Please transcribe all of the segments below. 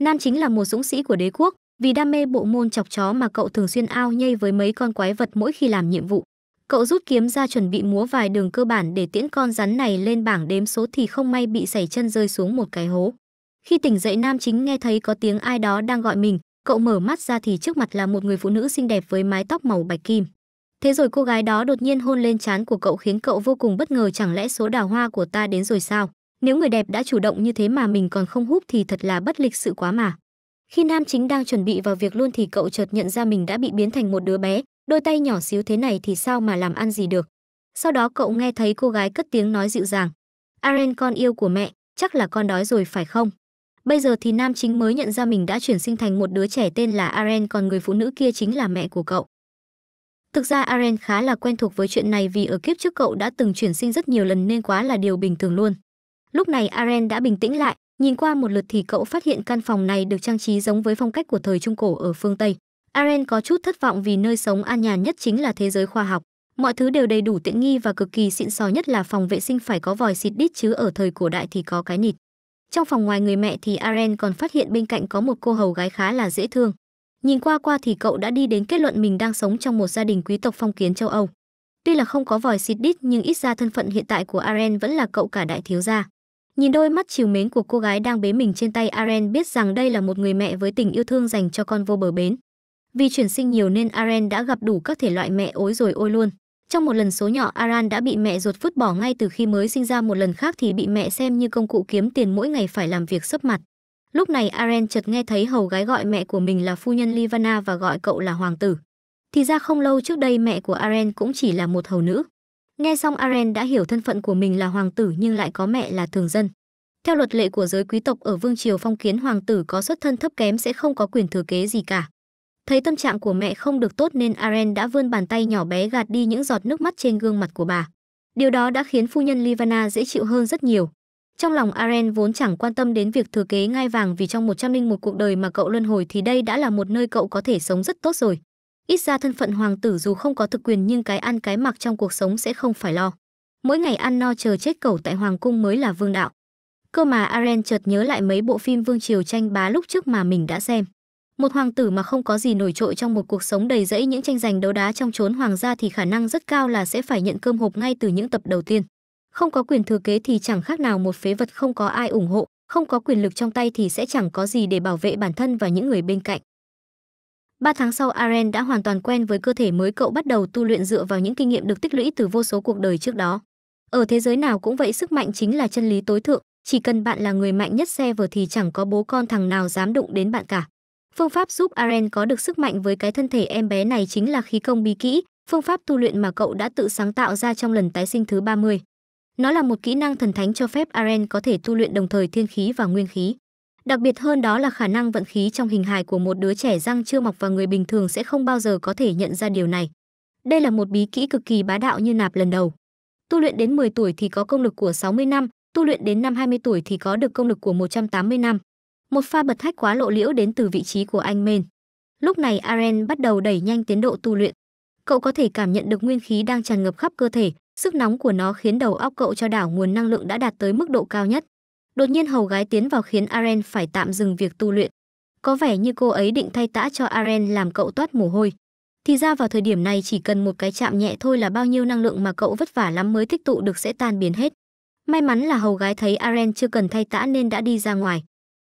Nam chính là một dũng sĩ của đế quốc, vì đam mê bộ môn chọc chó mà cậu thường xuyên ao nhây với mấy con quái vật mỗi khi làm nhiệm vụ. Cậu rút kiếm ra chuẩn bị múa vài đường cơ bản để tiễn con rắn này lên bảng đếm số thì không may bị sẩy chân rơi xuống một cái hố. Khi tỉnh dậy nam chính nghe thấy có tiếng ai đó đang gọi mình, cậu mở mắt ra thì trước mặt là một người phụ nữ xinh đẹp với mái tóc màu bạch kim. Thế rồi cô gái đó đột nhiên hôn lên trán của cậu khiến cậu vô cùng bất ngờ chẳng lẽ số đào hoa của ta đến rồi sao? Nếu người đẹp đã chủ động như thế mà mình còn không húp thì thật là bất lịch sự quá mà. Khi nam chính đang chuẩn bị vào việc luôn thì cậu chợt nhận ra mình đã bị biến thành một đứa bé, đôi tay nhỏ xíu thế này thì sao mà làm ăn gì được. Sau đó cậu nghe thấy cô gái cất tiếng nói dịu dàng. Aren con yêu của mẹ, chắc là con đói rồi phải không? Bây giờ thì nam chính mới nhận ra mình đã chuyển sinh thành một đứa trẻ tên là Aren còn người phụ nữ kia chính là mẹ của cậu. Thực ra Aren khá là quen thuộc với chuyện này vì ở kiếp trước cậu đã từng chuyển sinh rất nhiều lần nên quá là điều bình thường luôn. Lúc này Aren đã bình tĩnh lại, nhìn qua một lượt thì cậu phát hiện căn phòng này được trang trí giống với phong cách của thời trung cổ ở phương Tây. Aren có chút thất vọng vì nơi sống an nhàn nhất chính là thế giới khoa học. Mọi thứ đều đầy đủ tiện nghi và cực kỳ xịn sò nhất là phòng vệ sinh phải có vòi xịt đít chứ ở thời cổ đại thì có cái nịt. Trong phòng ngoài người mẹ thì Aren còn phát hiện bên cạnh có một cô hầu gái khá là dễ thương. Nhìn qua qua thì cậu đã đi đến kết luận mình đang sống trong một gia đình quý tộc phong kiến châu Âu. Tuy là không có vòi xịt đít nhưng ít ra thân phận hiện tại của Aren vẫn là cậu cả đại thiếu gia. Nhìn đôi mắt chiều mến của cô gái đang bế mình trên tay Aren biết rằng đây là một người mẹ với tình yêu thương dành cho con vô bờ bến. Vì chuyển sinh nhiều nên Aren đã gặp đủ các thể loại mẹ ối rồi ôi luôn. Trong một lần số nhỏ Aran đã bị mẹ ruột vứt bỏ ngay từ khi mới sinh ra một lần khác thì bị mẹ xem như công cụ kiếm tiền mỗi ngày phải làm việc sấp mặt. Lúc này Aren chợt nghe thấy hầu gái gọi mẹ của mình là phu nhân Livana và gọi cậu là hoàng tử. Thì ra không lâu trước đây mẹ của Aren cũng chỉ là một hầu nữ. Nghe xong Aren đã hiểu thân phận của mình là hoàng tử nhưng lại có mẹ là thường dân. Theo luật lệ của giới quý tộc ở vương triều phong kiến hoàng tử có xuất thân thấp kém sẽ không có quyền thừa kế gì cả. Thấy tâm trạng của mẹ không được tốt nên Aren đã vươn bàn tay nhỏ bé gạt đi những giọt nước mắt trên gương mặt của bà. Điều đó đã khiến phu nhân Livana dễ chịu hơn rất nhiều. Trong lòng Aren vốn chẳng quan tâm đến việc thừa kế ngai vàng vì trong 101 cuộc đời mà cậu luân hồi thì đây đã là một nơi cậu có thể sống rất tốt rồi ít ra thân phận hoàng tử dù không có thực quyền nhưng cái ăn cái mặc trong cuộc sống sẽ không phải lo mỗi ngày ăn no chờ chết cẩu tại hoàng cung mới là vương đạo cơ mà aren chợt nhớ lại mấy bộ phim vương triều tranh bá lúc trước mà mình đã xem một hoàng tử mà không có gì nổi trội trong một cuộc sống đầy rẫy những tranh giành đấu đá trong chốn hoàng gia thì khả năng rất cao là sẽ phải nhận cơm hộp ngay từ những tập đầu tiên không có quyền thừa kế thì chẳng khác nào một phế vật không có ai ủng hộ không có quyền lực trong tay thì sẽ chẳng có gì để bảo vệ bản thân và những người bên cạnh 3 tháng sau Aren đã hoàn toàn quen với cơ thể mới cậu bắt đầu tu luyện dựa vào những kinh nghiệm được tích lũy từ vô số cuộc đời trước đó. Ở thế giới nào cũng vậy sức mạnh chính là chân lý tối thượng, chỉ cần bạn là người mạnh nhất xe vừa thì chẳng có bố con thằng nào dám đụng đến bạn cả. Phương pháp giúp Aren có được sức mạnh với cái thân thể em bé này chính là khí công bí kỹ, phương pháp tu luyện mà cậu đã tự sáng tạo ra trong lần tái sinh thứ 30. Nó là một kỹ năng thần thánh cho phép Aren có thể tu luyện đồng thời thiên khí và nguyên khí. Đặc biệt hơn đó là khả năng vận khí trong hình hài của một đứa trẻ răng chưa mọc và người bình thường sẽ không bao giờ có thể nhận ra điều này. Đây là một bí kỹ cực kỳ bá đạo như nạp lần đầu. Tu luyện đến 10 tuổi thì có công lực của 60 năm, tu luyện đến năm 20 tuổi thì có được công lực của 180 năm. Một pha bật hách quá lộ liễu đến từ vị trí của anh Men. Lúc này Aren bắt đầu đẩy nhanh tiến độ tu luyện. Cậu có thể cảm nhận được nguyên khí đang tràn ngập khắp cơ thể, sức nóng của nó khiến đầu óc cậu cho đảo nguồn năng lượng đã đạt tới mức độ cao nhất. Đột nhiên hầu gái tiến vào khiến Aren phải tạm dừng việc tu luyện. Có vẻ như cô ấy định thay tã cho Aren làm cậu toát mồ hôi. Thì ra vào thời điểm này chỉ cần một cái chạm nhẹ thôi là bao nhiêu năng lượng mà cậu vất vả lắm mới tích tụ được sẽ tan biến hết. May mắn là hầu gái thấy Aren chưa cần thay tã nên đã đi ra ngoài.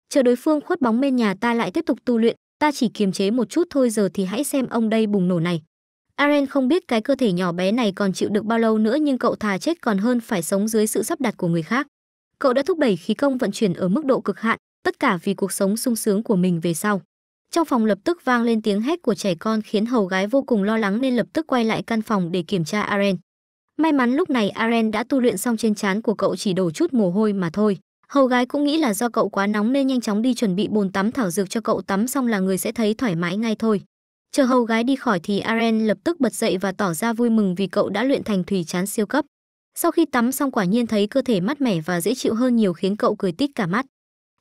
Chờ đối phương khuất bóng bên nhà ta lại tiếp tục tu luyện, ta chỉ kiềm chế một chút thôi giờ thì hãy xem ông đây bùng nổ này. Aren không biết cái cơ thể nhỏ bé này còn chịu được bao lâu nữa nhưng cậu thà chết còn hơn phải sống dưới sự sắp đặt của người khác cậu đã thúc đẩy khí công vận chuyển ở mức độ cực hạn, tất cả vì cuộc sống sung sướng của mình về sau. Trong phòng lập tức vang lên tiếng hét của trẻ con khiến hầu gái vô cùng lo lắng nên lập tức quay lại căn phòng để kiểm tra Aren. May mắn lúc này Aren đã tu luyện xong trên trán của cậu chỉ đổ chút mồ hôi mà thôi. Hầu gái cũng nghĩ là do cậu quá nóng nên nhanh chóng đi chuẩn bị bồn tắm thảo dược cho cậu tắm xong là người sẽ thấy thoải mái ngay thôi. Chờ hầu gái đi khỏi thì Aren lập tức bật dậy và tỏ ra vui mừng vì cậu đã luyện thành thủy chán siêu cấp. Sau khi tắm xong quả nhiên thấy cơ thể mát mẻ và dễ chịu hơn nhiều khiến cậu cười tít cả mắt.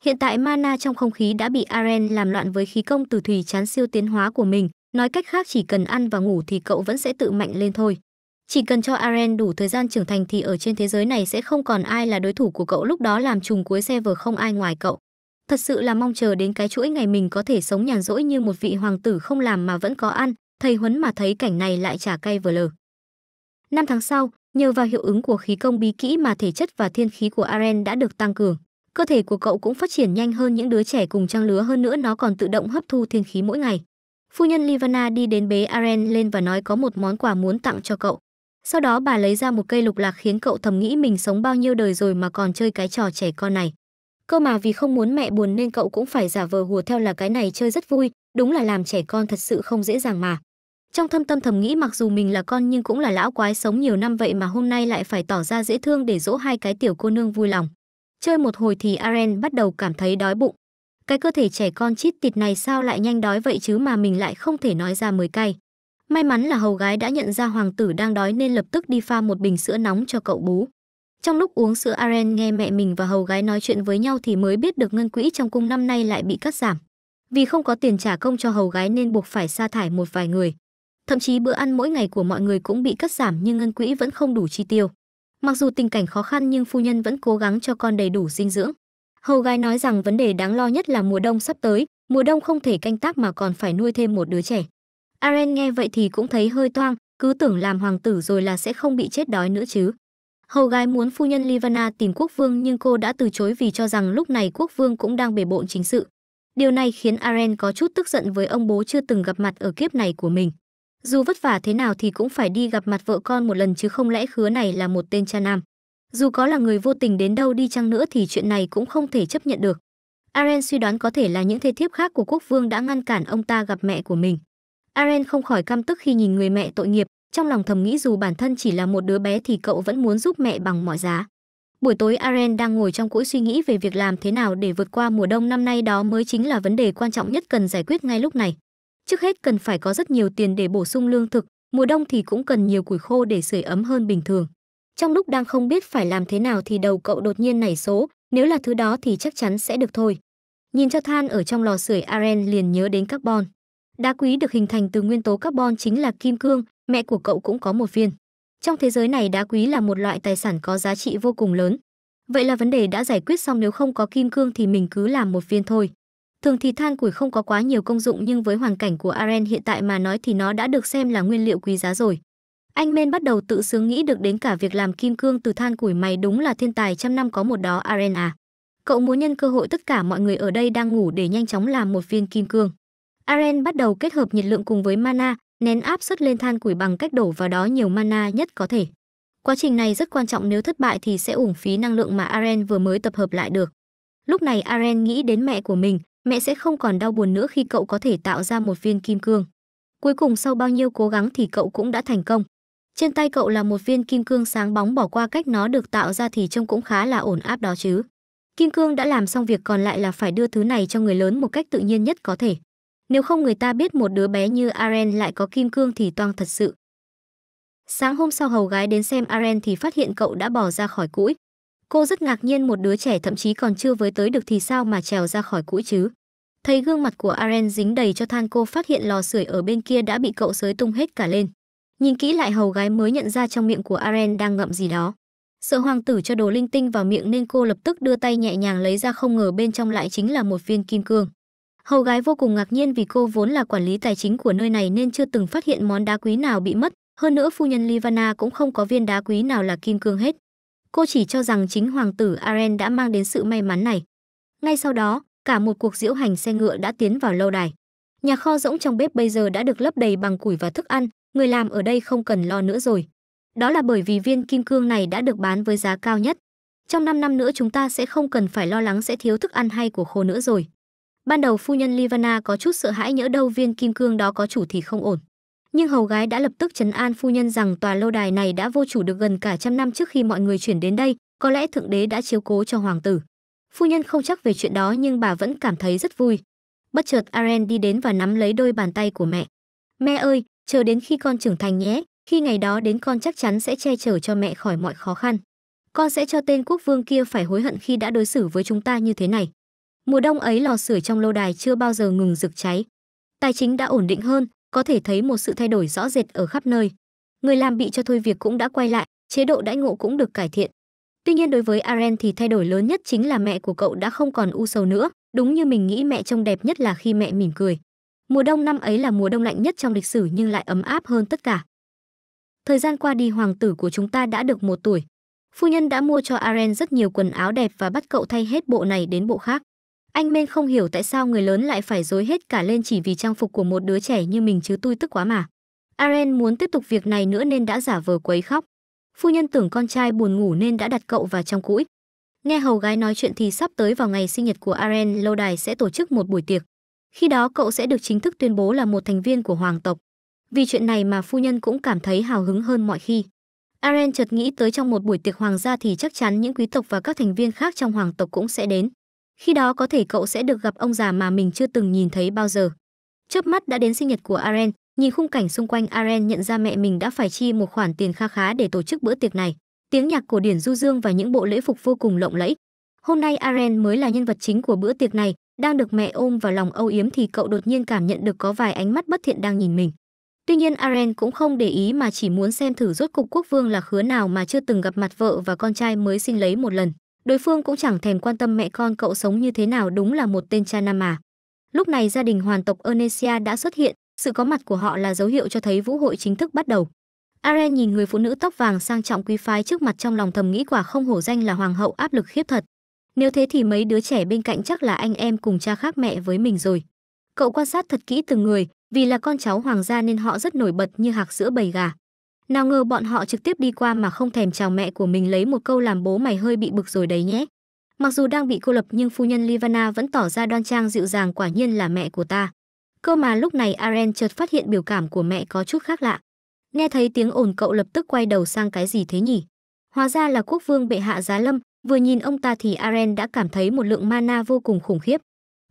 Hiện tại mana trong không khí đã bị Aren làm loạn với khí công từ thủy chán siêu tiến hóa của mình, nói cách khác chỉ cần ăn và ngủ thì cậu vẫn sẽ tự mạnh lên thôi. Chỉ cần cho Aren đủ thời gian trưởng thành thì ở trên thế giới này sẽ không còn ai là đối thủ của cậu lúc đó làm trùng cuối xe vở không ai ngoài cậu. Thật sự là mong chờ đến cái chuỗi ngày mình có thể sống nhàn rỗi như một vị hoàng tử không làm mà vẫn có ăn, thầy huấn mà thấy cảnh này lại chả cay vừa lờ. Năm tháng sau, Nhờ vào hiệu ứng của khí công bí kỹ mà thể chất và thiên khí của Aren đã được tăng cường. Cơ thể của cậu cũng phát triển nhanh hơn những đứa trẻ cùng trang lứa hơn nữa nó còn tự động hấp thu thiên khí mỗi ngày. Phu nhân Livana đi đến bế Aren lên và nói có một món quà muốn tặng cho cậu. Sau đó bà lấy ra một cây lục lạc khiến cậu thầm nghĩ mình sống bao nhiêu đời rồi mà còn chơi cái trò trẻ con này. Cơ mà vì không muốn mẹ buồn nên cậu cũng phải giả vờ hùa theo là cái này chơi rất vui, đúng là làm trẻ con thật sự không dễ dàng mà. Trong thâm tâm thầm nghĩ mặc dù mình là con nhưng cũng là lão quái sống nhiều năm vậy mà hôm nay lại phải tỏ ra dễ thương để dỗ hai cái tiểu cô nương vui lòng. Chơi một hồi thì Aren bắt đầu cảm thấy đói bụng. Cái cơ thể trẻ con chít tịt này sao lại nhanh đói vậy chứ mà mình lại không thể nói ra mới cay. May mắn là hầu gái đã nhận ra hoàng tử đang đói nên lập tức đi pha một bình sữa nóng cho cậu bú. Trong lúc uống sữa Aren nghe mẹ mình và hầu gái nói chuyện với nhau thì mới biết được ngân quỹ trong cung năm nay lại bị cắt giảm. Vì không có tiền trả công cho hầu gái nên buộc phải sa thải một vài người. Thậm chí bữa ăn mỗi ngày của mọi người cũng bị cắt giảm nhưng ngân quỹ vẫn không đủ chi tiêu. Mặc dù tình cảnh khó khăn nhưng phu nhân vẫn cố gắng cho con đầy đủ dinh dưỡng. Hầu gái nói rằng vấn đề đáng lo nhất là mùa đông sắp tới, mùa đông không thể canh tác mà còn phải nuôi thêm một đứa trẻ. Aren nghe vậy thì cũng thấy hơi toang, cứ tưởng làm hoàng tử rồi là sẽ không bị chết đói nữa chứ. Hầu gái muốn phu nhân Livana tìm quốc vương nhưng cô đã từ chối vì cho rằng lúc này quốc vương cũng đang bể bộn chính sự. Điều này khiến Aren có chút tức giận với ông bố chưa từng gặp mặt ở kiếp này của mình. Dù vất vả thế nào thì cũng phải đi gặp mặt vợ con một lần chứ không lẽ khứa này là một tên cha nam. Dù có là người vô tình đến đâu đi chăng nữa thì chuyện này cũng không thể chấp nhận được. Aren suy đoán có thể là những thê thiếp khác của quốc vương đã ngăn cản ông ta gặp mẹ của mình. Aren không khỏi căm tức khi nhìn người mẹ tội nghiệp, trong lòng thầm nghĩ dù bản thân chỉ là một đứa bé thì cậu vẫn muốn giúp mẹ bằng mọi giá. Buổi tối Aren đang ngồi trong cỗi suy nghĩ về việc làm thế nào để vượt qua mùa đông năm nay đó mới chính là vấn đề quan trọng nhất cần giải quyết ngay lúc này. Trước hết cần phải có rất nhiều tiền để bổ sung lương thực, mùa đông thì cũng cần nhiều củi khô để sưởi ấm hơn bình thường. Trong lúc đang không biết phải làm thế nào thì đầu cậu đột nhiên nảy số, nếu là thứ đó thì chắc chắn sẽ được thôi. Nhìn cho than ở trong lò sưởi Aren liền nhớ đến carbon. Đá quý được hình thành từ nguyên tố carbon chính là kim cương, mẹ của cậu cũng có một viên. Trong thế giới này đá quý là một loại tài sản có giá trị vô cùng lớn. Vậy là vấn đề đã giải quyết xong nếu không có kim cương thì mình cứ làm một viên thôi. Thường thì than củi không có quá nhiều công dụng nhưng với hoàn cảnh của Aren hiện tại mà nói thì nó đã được xem là nguyên liệu quý giá rồi. Anh Men bắt đầu tự sướng nghĩ được đến cả việc làm kim cương từ than củi mày đúng là thiên tài trăm năm có một đó Aren à. Cậu muốn nhân cơ hội tất cả mọi người ở đây đang ngủ để nhanh chóng làm một viên kim cương. Aren bắt đầu kết hợp nhiệt lượng cùng với mana, nén áp suất lên than củi bằng cách đổ vào đó nhiều mana nhất có thể. Quá trình này rất quan trọng nếu thất bại thì sẽ uổng phí năng lượng mà Aren vừa mới tập hợp lại được. Lúc này Aren nghĩ đến mẹ của mình, mẹ sẽ không còn đau buồn nữa khi cậu có thể tạo ra một viên kim cương. Cuối cùng sau bao nhiêu cố gắng thì cậu cũng đã thành công. Trên tay cậu là một viên kim cương sáng bóng bỏ qua cách nó được tạo ra thì trông cũng khá là ổn áp đó chứ. Kim cương đã làm xong việc còn lại là phải đưa thứ này cho người lớn một cách tự nhiên nhất có thể. Nếu không người ta biết một đứa bé như Aren lại có kim cương thì toang thật sự. Sáng hôm sau hầu gái đến xem Aren thì phát hiện cậu đã bỏ ra khỏi cũi. Cô rất ngạc nhiên một đứa trẻ thậm chí còn chưa với tới được thì sao mà trèo ra khỏi cũ chứ. Thấy gương mặt của Aren dính đầy cho than cô phát hiện lò sưởi ở bên kia đã bị cậu sới tung hết cả lên. Nhìn kỹ lại hầu gái mới nhận ra trong miệng của Aren đang ngậm gì đó. Sợ hoàng tử cho đồ linh tinh vào miệng nên cô lập tức đưa tay nhẹ nhàng lấy ra không ngờ bên trong lại chính là một viên kim cương. Hầu gái vô cùng ngạc nhiên vì cô vốn là quản lý tài chính của nơi này nên chưa từng phát hiện món đá quý nào bị mất, hơn nữa phu nhân Livana cũng không có viên đá quý nào là kim cương hết cô chỉ cho rằng chính hoàng tử Aren đã mang đến sự may mắn này. Ngay sau đó, cả một cuộc diễu hành xe ngựa đã tiến vào lâu đài. Nhà kho rỗng trong bếp bây giờ đã được lấp đầy bằng củi và thức ăn, người làm ở đây không cần lo nữa rồi. Đó là bởi vì viên kim cương này đã được bán với giá cao nhất. Trong 5 năm nữa chúng ta sẽ không cần phải lo lắng sẽ thiếu thức ăn hay của khô nữa rồi. Ban đầu phu nhân Livana có chút sợ hãi nhỡ đâu viên kim cương đó có chủ thì không ổn nhưng hầu gái đã lập tức trấn an phu nhân rằng tòa lâu đài này đã vô chủ được gần cả trăm năm trước khi mọi người chuyển đến đây, có lẽ thượng đế đã chiếu cố cho hoàng tử. Phu nhân không chắc về chuyện đó nhưng bà vẫn cảm thấy rất vui. Bất chợt Aren đi đến và nắm lấy đôi bàn tay của mẹ. "Mẹ ơi, chờ đến khi con trưởng thành nhé, khi ngày đó đến con chắc chắn sẽ che chở cho mẹ khỏi mọi khó khăn. Con sẽ cho tên quốc vương kia phải hối hận khi đã đối xử với chúng ta như thế này." Mùa đông ấy lò sưởi trong lâu đài chưa bao giờ ngừng rực cháy. Tài chính đã ổn định hơn, có thể thấy một sự thay đổi rõ rệt ở khắp nơi. Người làm bị cho thôi việc cũng đã quay lại, chế độ đãi ngộ cũng được cải thiện. Tuy nhiên đối với Aren thì thay đổi lớn nhất chính là mẹ của cậu đã không còn u sầu nữa, đúng như mình nghĩ mẹ trông đẹp nhất là khi mẹ mỉm cười. Mùa đông năm ấy là mùa đông lạnh nhất trong lịch sử nhưng lại ấm áp hơn tất cả. Thời gian qua đi hoàng tử của chúng ta đã được một tuổi. Phu nhân đã mua cho Aren rất nhiều quần áo đẹp và bắt cậu thay hết bộ này đến bộ khác. Anh Mên không hiểu tại sao người lớn lại phải dối hết cả lên chỉ vì trang phục của một đứa trẻ như mình chứ tôi tức quá mà. Aren muốn tiếp tục việc này nữa nên đã giả vờ quấy khóc. Phu nhân tưởng con trai buồn ngủ nên đã đặt cậu vào trong cũi. Nghe hầu gái nói chuyện thì sắp tới vào ngày sinh nhật của Aren, lâu đài sẽ tổ chức một buổi tiệc. Khi đó cậu sẽ được chính thức tuyên bố là một thành viên của hoàng tộc. Vì chuyện này mà phu nhân cũng cảm thấy hào hứng hơn mọi khi. Aren chợt nghĩ tới trong một buổi tiệc hoàng gia thì chắc chắn những quý tộc và các thành viên khác trong hoàng tộc cũng sẽ đến. Khi đó có thể cậu sẽ được gặp ông già mà mình chưa từng nhìn thấy bao giờ. Chớp mắt đã đến sinh nhật của Aren, nhìn khung cảnh xung quanh Aren nhận ra mẹ mình đã phải chi một khoản tiền kha khá để tổ chức bữa tiệc này. Tiếng nhạc cổ điển du dương và những bộ lễ phục vô cùng lộng lẫy. Hôm nay Aren mới là nhân vật chính của bữa tiệc này, đang được mẹ ôm vào lòng âu yếm thì cậu đột nhiên cảm nhận được có vài ánh mắt bất thiện đang nhìn mình. Tuy nhiên Aren cũng không để ý mà chỉ muốn xem thử rốt cục quốc vương là khứa nào mà chưa từng gặp mặt vợ và con trai mới sinh lấy một lần. Đối phương cũng chẳng thèm quan tâm mẹ con cậu sống như thế nào đúng là một tên cha nam mà. Lúc này gia đình hoàn tộc Ernesia đã xuất hiện, sự có mặt của họ là dấu hiệu cho thấy vũ hội chính thức bắt đầu. Aren nhìn người phụ nữ tóc vàng sang trọng quý phái trước mặt trong lòng thầm nghĩ quả không hổ danh là hoàng hậu áp lực khiếp thật. Nếu thế thì mấy đứa trẻ bên cạnh chắc là anh em cùng cha khác mẹ với mình rồi. Cậu quan sát thật kỹ từng người, vì là con cháu hoàng gia nên họ rất nổi bật như hạc giữa bầy gà. Nào ngờ bọn họ trực tiếp đi qua mà không thèm chào mẹ của mình lấy một câu làm bố mày hơi bị bực rồi đấy nhé. Mặc dù đang bị cô lập nhưng phu nhân Livana vẫn tỏ ra đoan trang dịu dàng quả nhiên là mẹ của ta. Cơ mà lúc này Aren chợt phát hiện biểu cảm của mẹ có chút khác lạ. Nghe thấy tiếng ồn cậu lập tức quay đầu sang cái gì thế nhỉ? Hóa ra là quốc vương bệ hạ giá lâm, vừa nhìn ông ta thì Aren đã cảm thấy một lượng mana vô cùng khủng khiếp.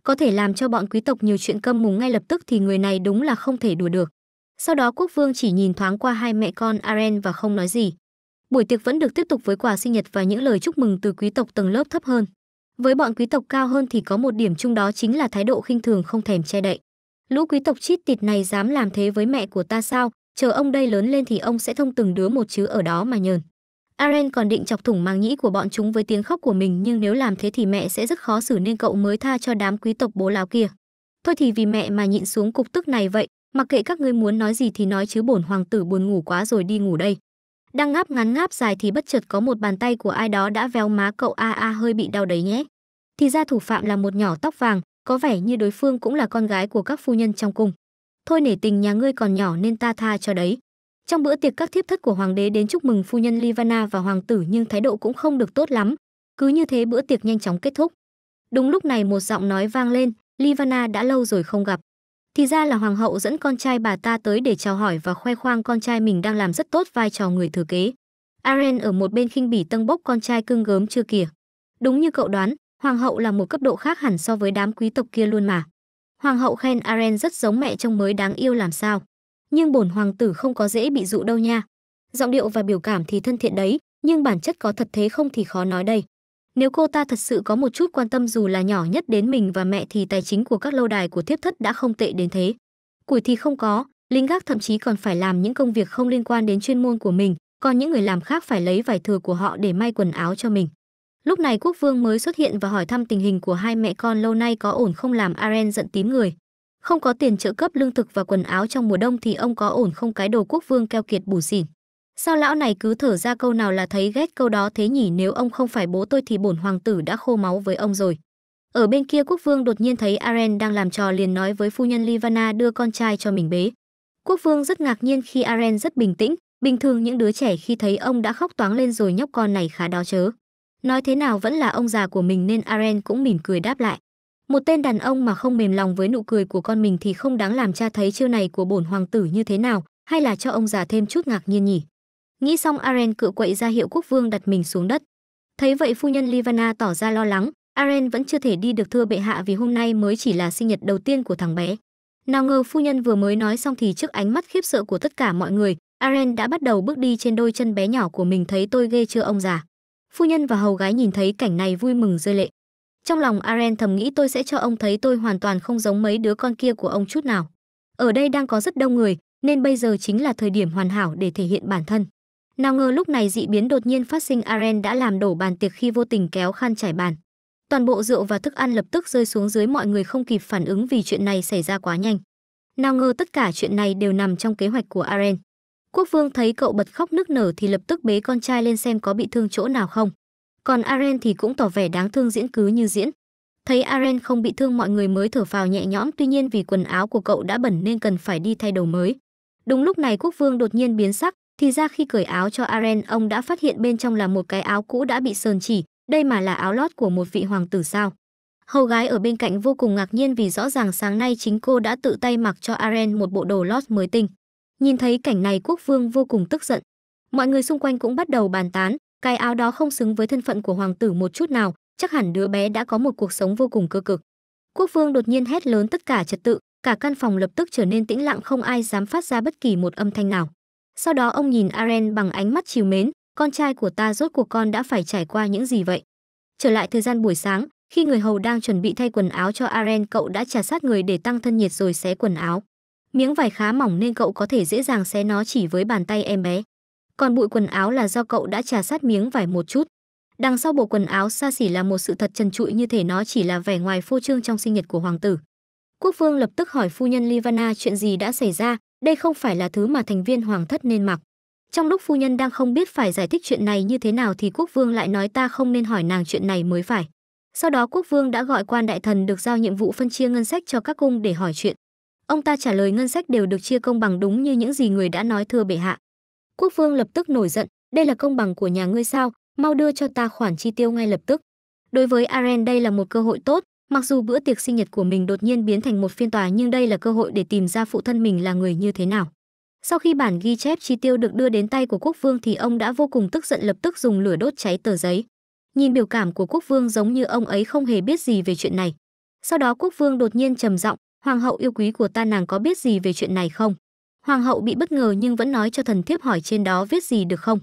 Có thể làm cho bọn quý tộc nhiều chuyện câm mùng ngay lập tức thì người này đúng là không thể đùa được. Sau đó quốc vương chỉ nhìn thoáng qua hai mẹ con Aren và không nói gì. Buổi tiệc vẫn được tiếp tục với quà sinh nhật và những lời chúc mừng từ quý tộc tầng lớp thấp hơn. Với bọn quý tộc cao hơn thì có một điểm chung đó chính là thái độ khinh thường không thèm che đậy. Lũ quý tộc chít tịt này dám làm thế với mẹ của ta sao, chờ ông đây lớn lên thì ông sẽ thông từng đứa một chứ ở đó mà nhờn. Aren còn định chọc thủng màng nhĩ của bọn chúng với tiếng khóc của mình nhưng nếu làm thế thì mẹ sẽ rất khó xử nên cậu mới tha cho đám quý tộc bố láo kia. Thôi thì vì mẹ mà nhịn xuống cục tức này vậy, mặc kệ các ngươi muốn nói gì thì nói chứ bổn hoàng tử buồn ngủ quá rồi đi ngủ đây đang ngáp ngắn ngáp dài thì bất chợt có một bàn tay của ai đó đã véo má cậu a a hơi bị đau đấy nhé thì ra thủ phạm là một nhỏ tóc vàng có vẻ như đối phương cũng là con gái của các phu nhân trong cung thôi nể tình nhà ngươi còn nhỏ nên ta tha cho đấy trong bữa tiệc các thiếp thất của hoàng đế đến chúc mừng phu nhân livana và hoàng tử nhưng thái độ cũng không được tốt lắm cứ như thế bữa tiệc nhanh chóng kết thúc đúng lúc này một giọng nói vang lên livana đã lâu rồi không gặp thì ra là hoàng hậu dẫn con trai bà ta tới để chào hỏi và khoe khoang con trai mình đang làm rất tốt vai trò người thừa kế. Aren ở một bên khinh bỉ tâng bốc con trai cưng gớm chưa kìa. Đúng như cậu đoán, hoàng hậu là một cấp độ khác hẳn so với đám quý tộc kia luôn mà. Hoàng hậu khen Aren rất giống mẹ trông mới đáng yêu làm sao. Nhưng bổn hoàng tử không có dễ bị dụ đâu nha. Giọng điệu và biểu cảm thì thân thiện đấy, nhưng bản chất có thật thế không thì khó nói đây. Nếu cô ta thật sự có một chút quan tâm dù là nhỏ nhất đến mình và mẹ thì tài chính của các lâu đài của thiếp thất đã không tệ đến thế. Củi thì không có, lính gác thậm chí còn phải làm những công việc không liên quan đến chuyên môn của mình, còn những người làm khác phải lấy vải thừa của họ để may quần áo cho mình. Lúc này quốc vương mới xuất hiện và hỏi thăm tình hình của hai mẹ con lâu nay có ổn không làm Aren giận tím người. Không có tiền trợ cấp lương thực và quần áo trong mùa đông thì ông có ổn không cái đồ quốc vương keo kiệt bù xỉn. Sao lão này cứ thở ra câu nào là thấy ghét câu đó thế nhỉ nếu ông không phải bố tôi thì bổn hoàng tử đã khô máu với ông rồi. Ở bên kia quốc vương đột nhiên thấy Aren đang làm trò liền nói với phu nhân Livana đưa con trai cho mình bế. Quốc vương rất ngạc nhiên khi Aren rất bình tĩnh, bình thường những đứa trẻ khi thấy ông đã khóc toáng lên rồi nhóc con này khá đó chớ. Nói thế nào vẫn là ông già của mình nên Aren cũng mỉm cười đáp lại. Một tên đàn ông mà không mềm lòng với nụ cười của con mình thì không đáng làm cha thấy chiêu này của bổn hoàng tử như thế nào, hay là cho ông già thêm chút ngạc nhiên nhỉ. Nghĩ xong Aren cự quậy ra hiệu quốc vương đặt mình xuống đất. Thấy vậy phu nhân Livana tỏ ra lo lắng, Aren vẫn chưa thể đi được thưa bệ hạ vì hôm nay mới chỉ là sinh nhật đầu tiên của thằng bé. Nào ngờ phu nhân vừa mới nói xong thì trước ánh mắt khiếp sợ của tất cả mọi người, Aren đã bắt đầu bước đi trên đôi chân bé nhỏ của mình thấy tôi ghê chưa ông già. Phu nhân và hầu gái nhìn thấy cảnh này vui mừng rơi lệ. Trong lòng Aren thầm nghĩ tôi sẽ cho ông thấy tôi hoàn toàn không giống mấy đứa con kia của ông chút nào. Ở đây đang có rất đông người, nên bây giờ chính là thời điểm hoàn hảo để thể hiện bản thân. Nào ngờ lúc này dị biến đột nhiên phát sinh Aren đã làm đổ bàn tiệc khi vô tình kéo khăn trải bàn. Toàn bộ rượu và thức ăn lập tức rơi xuống dưới mọi người không kịp phản ứng vì chuyện này xảy ra quá nhanh. Nào ngờ tất cả chuyện này đều nằm trong kế hoạch của Aren. Quốc vương thấy cậu bật khóc nức nở thì lập tức bế con trai lên xem có bị thương chỗ nào không. Còn Aren thì cũng tỏ vẻ đáng thương diễn cứ như diễn. Thấy Aren không bị thương mọi người mới thở phào nhẹ nhõm tuy nhiên vì quần áo của cậu đã bẩn nên cần phải đi thay đồ mới. Đúng lúc này quốc vương đột nhiên biến sắc, thì ra khi cởi áo cho Aren, ông đã phát hiện bên trong là một cái áo cũ đã bị sờn chỉ, đây mà là áo lót của một vị hoàng tử sao? Hầu gái ở bên cạnh vô cùng ngạc nhiên vì rõ ràng sáng nay chính cô đã tự tay mặc cho Aren một bộ đồ lót mới tinh. Nhìn thấy cảnh này quốc vương vô cùng tức giận. Mọi người xung quanh cũng bắt đầu bàn tán, cái áo đó không xứng với thân phận của hoàng tử một chút nào, chắc hẳn đứa bé đã có một cuộc sống vô cùng cơ cực. Quốc vương đột nhiên hét lớn tất cả trật tự, cả căn phòng lập tức trở nên tĩnh lặng không ai dám phát ra bất kỳ một âm thanh nào. Sau đó ông nhìn Aren bằng ánh mắt chiều mến, con trai của ta rốt cuộc con đã phải trải qua những gì vậy? Trở lại thời gian buổi sáng, khi người hầu đang chuẩn bị thay quần áo cho Aren cậu đã trà sát người để tăng thân nhiệt rồi xé quần áo. Miếng vải khá mỏng nên cậu có thể dễ dàng xé nó chỉ với bàn tay em bé. Còn bụi quần áo là do cậu đã trà sát miếng vải một chút. Đằng sau bộ quần áo xa xỉ là một sự thật trần trụi như thể nó chỉ là vẻ ngoài phô trương trong sinh nhật của hoàng tử. Quốc vương lập tức hỏi phu nhân Livana chuyện gì đã xảy ra, đây không phải là thứ mà thành viên hoàng thất nên mặc. Trong lúc phu nhân đang không biết phải giải thích chuyện này như thế nào thì quốc vương lại nói ta không nên hỏi nàng chuyện này mới phải. Sau đó quốc vương đã gọi quan đại thần được giao nhiệm vụ phân chia ngân sách cho các cung để hỏi chuyện. Ông ta trả lời ngân sách đều được chia công bằng đúng như những gì người đã nói thưa bệ hạ. Quốc vương lập tức nổi giận, đây là công bằng của nhà ngươi sao, mau đưa cho ta khoản chi tiêu ngay lập tức. Đối với Aren đây là một cơ hội tốt, Mặc dù bữa tiệc sinh nhật của mình đột nhiên biến thành một phiên tòa nhưng đây là cơ hội để tìm ra phụ thân mình là người như thế nào. Sau khi bản ghi chép chi tiêu được đưa đến tay của quốc vương thì ông đã vô cùng tức giận lập tức dùng lửa đốt cháy tờ giấy. Nhìn biểu cảm của quốc vương giống như ông ấy không hề biết gì về chuyện này. Sau đó quốc vương đột nhiên trầm giọng, "Hoàng hậu yêu quý của ta nàng có biết gì về chuyện này không?" Hoàng hậu bị bất ngờ nhưng vẫn nói cho thần thiếp hỏi trên đó viết gì được không.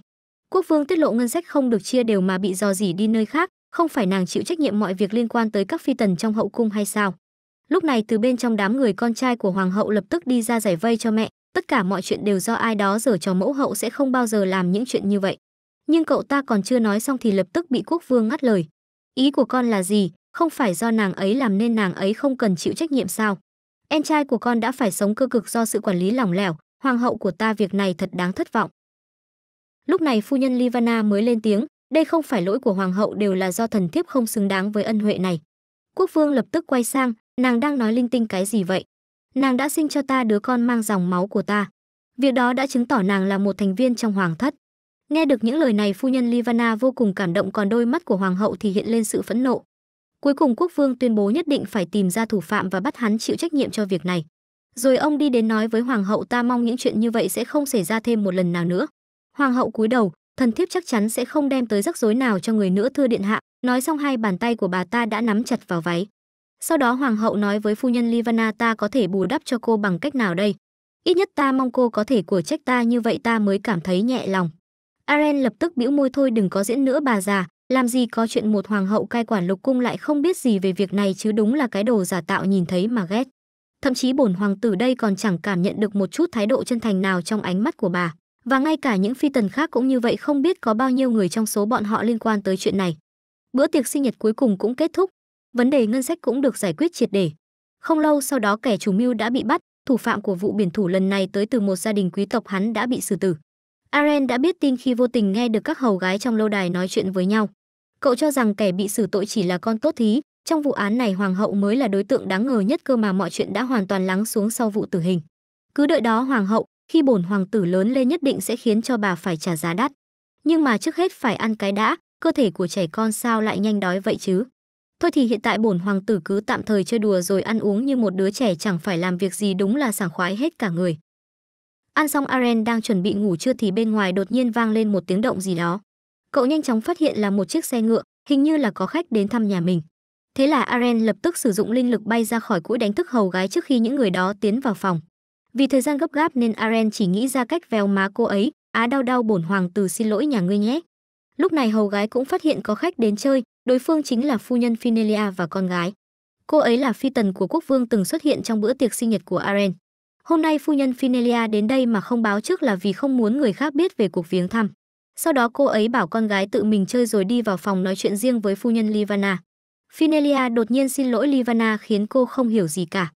Quốc vương tiết lộ ngân sách không được chia đều mà bị dò dỉ đi nơi khác, không phải nàng chịu trách nhiệm mọi việc liên quan tới các phi tần trong hậu cung hay sao? Lúc này từ bên trong đám người con trai của hoàng hậu lập tức đi ra giải vây cho mẹ, tất cả mọi chuyện đều do ai đó dở trò mẫu hậu sẽ không bao giờ làm những chuyện như vậy. Nhưng cậu ta còn chưa nói xong thì lập tức bị quốc vương ngắt lời. Ý của con là gì? Không phải do nàng ấy làm nên nàng ấy không cần chịu trách nhiệm sao? Em trai của con đã phải sống cơ cực do sự quản lý lỏng lẻo, hoàng hậu của ta việc này thật đáng thất vọng. Lúc này phu nhân Livana mới lên tiếng, đây không phải lỗi của hoàng hậu đều là do thần thiếp không xứng đáng với ân huệ này quốc vương lập tức quay sang nàng đang nói linh tinh cái gì vậy nàng đã sinh cho ta đứa con mang dòng máu của ta việc đó đã chứng tỏ nàng là một thành viên trong hoàng thất nghe được những lời này phu nhân livana vô cùng cảm động còn đôi mắt của hoàng hậu thì hiện lên sự phẫn nộ cuối cùng quốc vương tuyên bố nhất định phải tìm ra thủ phạm và bắt hắn chịu trách nhiệm cho việc này rồi ông đi đến nói với hoàng hậu ta mong những chuyện như vậy sẽ không xảy ra thêm một lần nào nữa hoàng hậu cúi đầu thần thiếp chắc chắn sẽ không đem tới rắc rối nào cho người nữa thưa điện hạ nói xong hai bàn tay của bà ta đã nắm chặt vào váy sau đó hoàng hậu nói với phu nhân livana ta có thể bù đắp cho cô bằng cách nào đây ít nhất ta mong cô có thể của trách ta như vậy ta mới cảm thấy nhẹ lòng aren lập tức bĩu môi thôi đừng có diễn nữa bà già làm gì có chuyện một hoàng hậu cai quản lục cung lại không biết gì về việc này chứ đúng là cái đồ giả tạo nhìn thấy mà ghét thậm chí bổn hoàng tử đây còn chẳng cảm nhận được một chút thái độ chân thành nào trong ánh mắt của bà và ngay cả những phi tần khác cũng như vậy không biết có bao nhiêu người trong số bọn họ liên quan tới chuyện này. Bữa tiệc sinh nhật cuối cùng cũng kết thúc, vấn đề ngân sách cũng được giải quyết triệt để. Không lâu sau đó kẻ chủ mưu đã bị bắt, thủ phạm của vụ biển thủ lần này tới từ một gia đình quý tộc hắn đã bị xử tử. Aren đã biết tin khi vô tình nghe được các hầu gái trong lâu đài nói chuyện với nhau. Cậu cho rằng kẻ bị xử tội chỉ là con tốt thí, trong vụ án này hoàng hậu mới là đối tượng đáng ngờ nhất cơ mà mọi chuyện đã hoàn toàn lắng xuống sau vụ tử hình. Cứ đợi đó hoàng hậu, khi bổn hoàng tử lớn lên nhất định sẽ khiến cho bà phải trả giá đắt. Nhưng mà trước hết phải ăn cái đã, cơ thể của trẻ con sao lại nhanh đói vậy chứ? Thôi thì hiện tại bổn hoàng tử cứ tạm thời chơi đùa rồi ăn uống như một đứa trẻ chẳng phải làm việc gì đúng là sảng khoái hết cả người. Ăn xong Aren đang chuẩn bị ngủ chưa thì bên ngoài đột nhiên vang lên một tiếng động gì đó. Cậu nhanh chóng phát hiện là một chiếc xe ngựa, hình như là có khách đến thăm nhà mình. Thế là Aren lập tức sử dụng linh lực bay ra khỏi cũi đánh thức hầu gái trước khi những người đó tiến vào phòng. Vì thời gian gấp gáp nên Aren chỉ nghĩ ra cách vèo má cô ấy, á đau đau bổn hoàng tử xin lỗi nhà ngươi nhé. Lúc này hầu gái cũng phát hiện có khách đến chơi, đối phương chính là phu nhân Finelia và con gái. Cô ấy là phi tần của quốc vương từng xuất hiện trong bữa tiệc sinh nhật của Aren. Hôm nay phu nhân Finelia đến đây mà không báo trước là vì không muốn người khác biết về cuộc viếng thăm. Sau đó cô ấy bảo con gái tự mình chơi rồi đi vào phòng nói chuyện riêng với phu nhân Livana. Finelia đột nhiên xin lỗi Livana khiến cô không hiểu gì cả.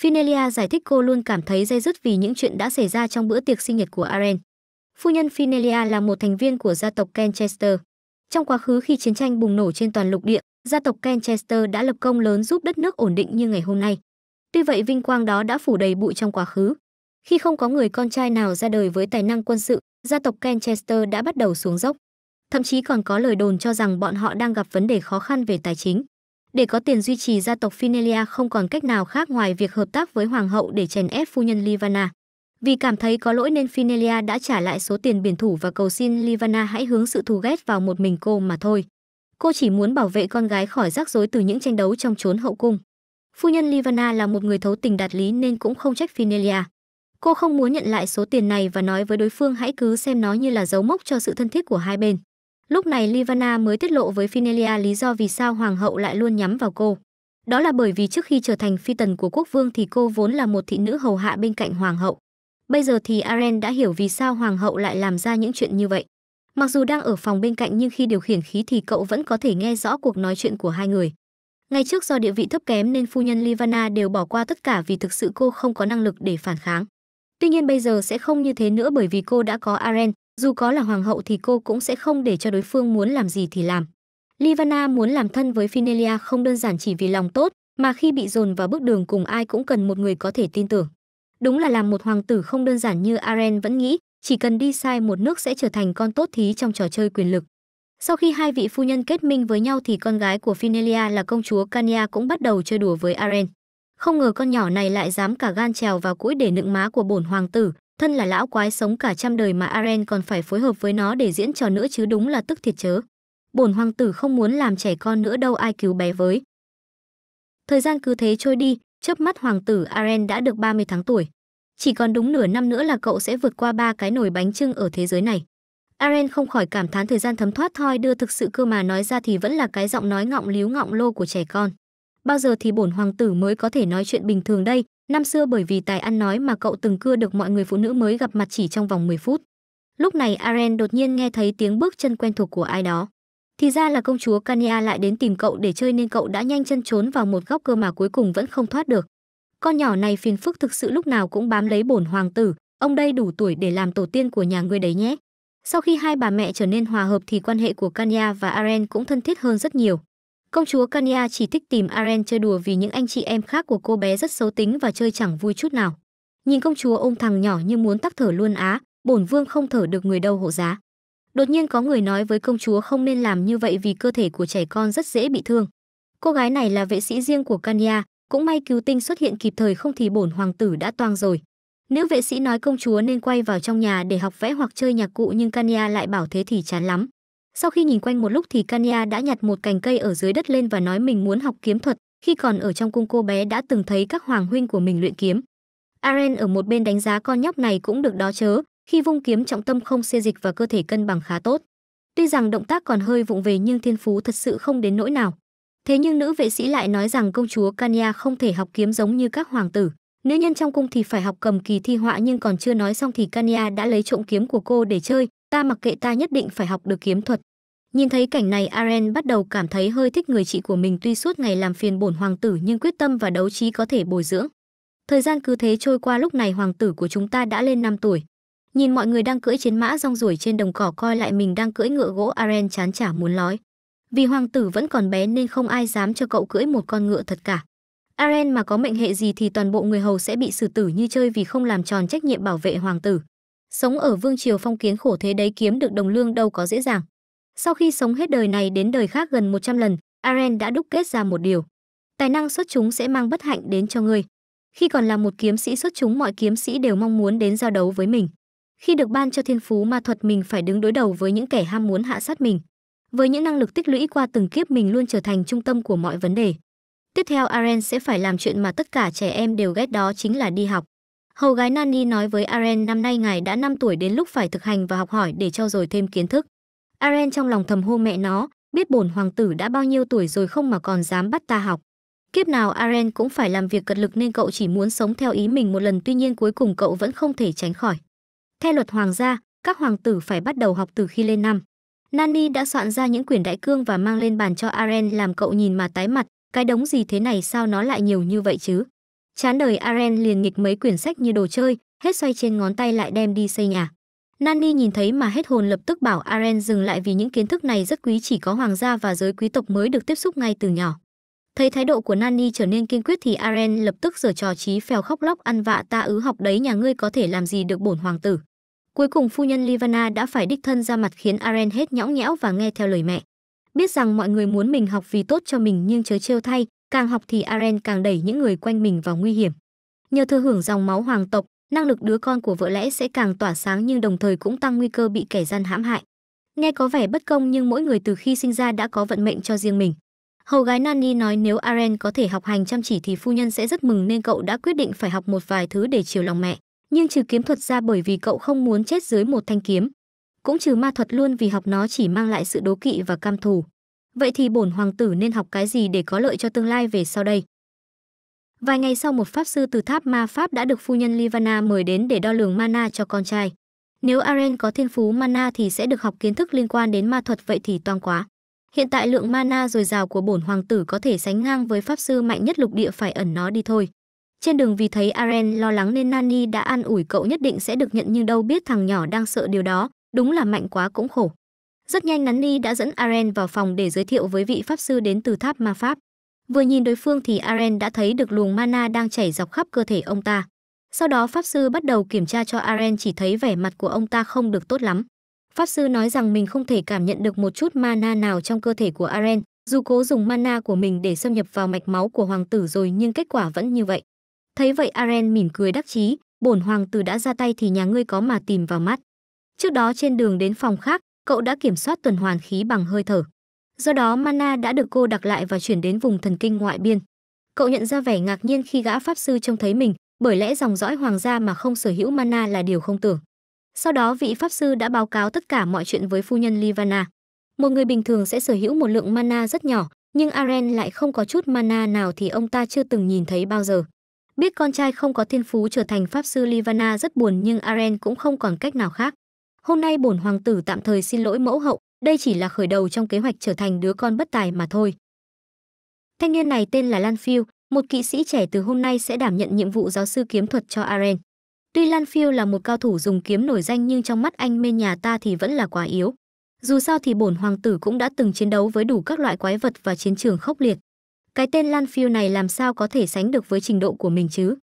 Finelia giải thích cô luôn cảm thấy dây dứt vì những chuyện đã xảy ra trong bữa tiệc sinh nhật của Aren. Phu nhân Finelia là một thành viên của gia tộc Kenchester. Trong quá khứ khi chiến tranh bùng nổ trên toàn lục địa, gia tộc Kenchester đã lập công lớn giúp đất nước ổn định như ngày hôm nay. Tuy vậy vinh quang đó đã phủ đầy bụi trong quá khứ. Khi không có người con trai nào ra đời với tài năng quân sự, gia tộc Kenchester đã bắt đầu xuống dốc. Thậm chí còn có lời đồn cho rằng bọn họ đang gặp vấn đề khó khăn về tài chính. Để có tiền duy trì gia tộc Finelia không còn cách nào khác ngoài việc hợp tác với hoàng hậu để chèn ép phu nhân Livana. Vì cảm thấy có lỗi nên Finelia đã trả lại số tiền biển thủ và cầu xin Livana hãy hướng sự thù ghét vào một mình cô mà thôi. Cô chỉ muốn bảo vệ con gái khỏi rắc rối từ những tranh đấu trong chốn hậu cung. Phu nhân Livana là một người thấu tình đạt lý nên cũng không trách Finelia. Cô không muốn nhận lại số tiền này và nói với đối phương hãy cứ xem nó như là dấu mốc cho sự thân thiết của hai bên. Lúc này Livana mới tiết lộ với Finelia lý do vì sao hoàng hậu lại luôn nhắm vào cô. Đó là bởi vì trước khi trở thành phi tần của quốc vương thì cô vốn là một thị nữ hầu hạ bên cạnh hoàng hậu. Bây giờ thì Aren đã hiểu vì sao hoàng hậu lại làm ra những chuyện như vậy. Mặc dù đang ở phòng bên cạnh nhưng khi điều khiển khí thì cậu vẫn có thể nghe rõ cuộc nói chuyện của hai người. Ngay trước do địa vị thấp kém nên phu nhân Livana đều bỏ qua tất cả vì thực sự cô không có năng lực để phản kháng. Tuy nhiên bây giờ sẽ không như thế nữa bởi vì cô đã có Aren, dù có là hoàng hậu thì cô cũng sẽ không để cho đối phương muốn làm gì thì làm. Livana muốn làm thân với Finelia không đơn giản chỉ vì lòng tốt, mà khi bị dồn vào bước đường cùng ai cũng cần một người có thể tin tưởng. Đúng là làm một hoàng tử không đơn giản như Aren vẫn nghĩ, chỉ cần đi sai một nước sẽ trở thành con tốt thí trong trò chơi quyền lực. Sau khi hai vị phu nhân kết minh với nhau thì con gái của Finelia là công chúa Kania cũng bắt đầu chơi đùa với Aren. Không ngờ con nhỏ này lại dám cả gan trèo vào cũi để nựng má của bổn hoàng tử, Thân là lão quái sống cả trăm đời mà Aren còn phải phối hợp với nó để diễn trò nữa chứ đúng là tức thiệt chớ. Bổn hoàng tử không muốn làm trẻ con nữa đâu ai cứu bé với. Thời gian cứ thế trôi đi, chớp mắt hoàng tử Aren đã được 30 tháng tuổi. Chỉ còn đúng nửa năm nữa là cậu sẽ vượt qua ba cái nồi bánh trưng ở thế giới này. Aren không khỏi cảm thán thời gian thấm thoát thoi đưa thực sự cơ mà nói ra thì vẫn là cái giọng nói ngọng líu ngọng lô của trẻ con. Bao giờ thì bổn hoàng tử mới có thể nói chuyện bình thường đây, Năm xưa bởi vì tài ăn nói mà cậu từng cưa được mọi người phụ nữ mới gặp mặt chỉ trong vòng 10 phút. Lúc này Aren đột nhiên nghe thấy tiếng bước chân quen thuộc của ai đó. Thì ra là công chúa Kania lại đến tìm cậu để chơi nên cậu đã nhanh chân trốn vào một góc cơ mà cuối cùng vẫn không thoát được. Con nhỏ này phiền phức thực sự lúc nào cũng bám lấy bổn hoàng tử, ông đây đủ tuổi để làm tổ tiên của nhà ngươi đấy nhé. Sau khi hai bà mẹ trở nên hòa hợp thì quan hệ của Kania và Aren cũng thân thiết hơn rất nhiều. Công chúa Kania chỉ thích tìm Aren chơi đùa vì những anh chị em khác của cô bé rất xấu tính và chơi chẳng vui chút nào. Nhìn công chúa ôm thằng nhỏ như muốn tắc thở luôn á, bổn vương không thở được người đâu hộ giá. Đột nhiên có người nói với công chúa không nên làm như vậy vì cơ thể của trẻ con rất dễ bị thương. Cô gái này là vệ sĩ riêng của Kania, cũng may cứu tinh xuất hiện kịp thời không thì bổn hoàng tử đã toang rồi. Nữ vệ sĩ nói công chúa nên quay vào trong nhà để học vẽ hoặc chơi nhạc cụ nhưng Kania lại bảo thế thì chán lắm. Sau khi nhìn quanh một lúc thì Kanya đã nhặt một cành cây ở dưới đất lên và nói mình muốn học kiếm thuật, khi còn ở trong cung cô bé đã từng thấy các hoàng huynh của mình luyện kiếm. Aren ở một bên đánh giá con nhóc này cũng được đó chớ, khi vung kiếm trọng tâm không xê dịch và cơ thể cân bằng khá tốt. Tuy rằng động tác còn hơi vụng về nhưng thiên phú thật sự không đến nỗi nào. Thế nhưng nữ vệ sĩ lại nói rằng công chúa Kanya không thể học kiếm giống như các hoàng tử. Nữ nhân trong cung thì phải học cầm kỳ thi họa nhưng còn chưa nói xong thì Kania đã lấy trộm kiếm của cô để chơi, ta mặc kệ ta nhất định phải học được kiếm thuật. Nhìn thấy cảnh này Aren bắt đầu cảm thấy hơi thích người chị của mình tuy suốt ngày làm phiền bổn hoàng tử nhưng quyết tâm và đấu trí có thể bồi dưỡng. Thời gian cứ thế trôi qua lúc này hoàng tử của chúng ta đã lên 5 tuổi. Nhìn mọi người đang cưỡi chiến mã rong ruổi trên đồng cỏ coi lại mình đang cưỡi ngựa gỗ Aren chán chả muốn nói. Vì hoàng tử vẫn còn bé nên không ai dám cho cậu cưỡi một con ngựa thật cả. Aren mà có mệnh hệ gì thì toàn bộ người hầu sẽ bị xử tử như chơi vì không làm tròn trách nhiệm bảo vệ hoàng tử. Sống ở vương triều phong kiến khổ thế đấy kiếm được đồng lương đâu có dễ dàng. Sau khi sống hết đời này đến đời khác gần 100 lần, Aren đã đúc kết ra một điều. Tài năng xuất chúng sẽ mang bất hạnh đến cho người. Khi còn là một kiếm sĩ xuất chúng mọi kiếm sĩ đều mong muốn đến giao đấu với mình. Khi được ban cho thiên phú ma thuật mình phải đứng đối đầu với những kẻ ham muốn hạ sát mình. Với những năng lực tích lũy qua từng kiếp mình luôn trở thành trung tâm của mọi vấn đề. Tiếp theo Aren sẽ phải làm chuyện mà tất cả trẻ em đều ghét đó chính là đi học. Hầu gái Nani nói với Aren năm nay ngài đã 5 tuổi đến lúc phải thực hành và học hỏi để cho rồi thêm kiến thức. Aren trong lòng thầm hô mẹ nó, biết bổn hoàng tử đã bao nhiêu tuổi rồi không mà còn dám bắt ta học. Kiếp nào Aren cũng phải làm việc cật lực nên cậu chỉ muốn sống theo ý mình một lần tuy nhiên cuối cùng cậu vẫn không thể tránh khỏi. Theo luật hoàng gia, các hoàng tử phải bắt đầu học từ khi lên năm. Nani đã soạn ra những quyển đại cương và mang lên bàn cho Aren làm cậu nhìn mà tái mặt, cái đống gì thế này sao nó lại nhiều như vậy chứ? Chán đời Aren liền nghịch mấy quyển sách như đồ chơi, hết xoay trên ngón tay lại đem đi xây nhà. Nani nhìn thấy mà hết hồn lập tức bảo Aren dừng lại vì những kiến thức này rất quý chỉ có hoàng gia và giới quý tộc mới được tiếp xúc ngay từ nhỏ. Thấy thái độ của Nani trở nên kiên quyết thì Aren lập tức giở trò trí phèo khóc lóc ăn vạ ta ứ học đấy nhà ngươi có thể làm gì được bổn hoàng tử. Cuối cùng phu nhân Livana đã phải đích thân ra mặt khiến Aren hết nhõng nhẽo và nghe theo lời mẹ biết rằng mọi người muốn mình học vì tốt cho mình nhưng chớ trêu thay, càng học thì Aren càng đẩy những người quanh mình vào nguy hiểm. Nhờ thừa hưởng dòng máu hoàng tộc, năng lực đứa con của vợ lẽ sẽ càng tỏa sáng nhưng đồng thời cũng tăng nguy cơ bị kẻ gian hãm hại. Nghe có vẻ bất công nhưng mỗi người từ khi sinh ra đã có vận mệnh cho riêng mình. Hầu gái Nani nói nếu Aren có thể học hành chăm chỉ thì phu nhân sẽ rất mừng nên cậu đã quyết định phải học một vài thứ để chiều lòng mẹ. Nhưng trừ kiếm thuật ra bởi vì cậu không muốn chết dưới một thanh kiếm, cũng trừ ma thuật luôn vì học nó chỉ mang lại sự đố kỵ và cam thù. Vậy thì bổn hoàng tử nên học cái gì để có lợi cho tương lai về sau đây? Vài ngày sau một pháp sư từ tháp ma pháp đã được phu nhân Livana mời đến để đo lường mana cho con trai. Nếu Aren có thiên phú mana thì sẽ được học kiến thức liên quan đến ma thuật vậy thì toang quá. Hiện tại lượng mana dồi dào của bổn hoàng tử có thể sánh ngang với pháp sư mạnh nhất lục địa phải ẩn nó đi thôi. Trên đường vì thấy Aren lo lắng nên Nani đã an ủi cậu nhất định sẽ được nhận nhưng đâu biết thằng nhỏ đang sợ điều đó, Đúng là mạnh quá cũng khổ. Rất nhanh Nắn Ni đã dẫn Aren vào phòng để giới thiệu với vị pháp sư đến từ tháp ma pháp. Vừa nhìn đối phương thì Aren đã thấy được luồng mana đang chảy dọc khắp cơ thể ông ta. Sau đó pháp sư bắt đầu kiểm tra cho Aren chỉ thấy vẻ mặt của ông ta không được tốt lắm. Pháp sư nói rằng mình không thể cảm nhận được một chút mana nào trong cơ thể của Aren, dù cố dùng mana của mình để xâm nhập vào mạch máu của hoàng tử rồi nhưng kết quả vẫn như vậy. Thấy vậy Aren mỉm cười đắc chí, bổn hoàng tử đã ra tay thì nhà ngươi có mà tìm vào mắt. Trước đó trên đường đến phòng khác, cậu đã kiểm soát tuần hoàn khí bằng hơi thở. Do đó mana đã được cô đặt lại và chuyển đến vùng thần kinh ngoại biên. Cậu nhận ra vẻ ngạc nhiên khi gã pháp sư trông thấy mình, bởi lẽ dòng dõi hoàng gia mà không sở hữu mana là điều không tưởng. Sau đó vị pháp sư đã báo cáo tất cả mọi chuyện với phu nhân Livana. Một người bình thường sẽ sở hữu một lượng mana rất nhỏ, nhưng Aren lại không có chút mana nào thì ông ta chưa từng nhìn thấy bao giờ. Biết con trai không có thiên phú trở thành pháp sư Livana rất buồn nhưng Aren cũng không còn cách nào khác hôm nay bổn hoàng tử tạm thời xin lỗi mẫu hậu, đây chỉ là khởi đầu trong kế hoạch trở thành đứa con bất tài mà thôi. Thanh niên này tên là Lan Phiêu, một kỵ sĩ trẻ từ hôm nay sẽ đảm nhận nhiệm vụ giáo sư kiếm thuật cho Aren. Tuy Lan Phiêu là một cao thủ dùng kiếm nổi danh nhưng trong mắt anh bên nhà ta thì vẫn là quá yếu. Dù sao thì bổn hoàng tử cũng đã từng chiến đấu với đủ các loại quái vật và chiến trường khốc liệt. Cái tên Lan Phiêu này làm sao có thể sánh được với trình độ của mình chứ?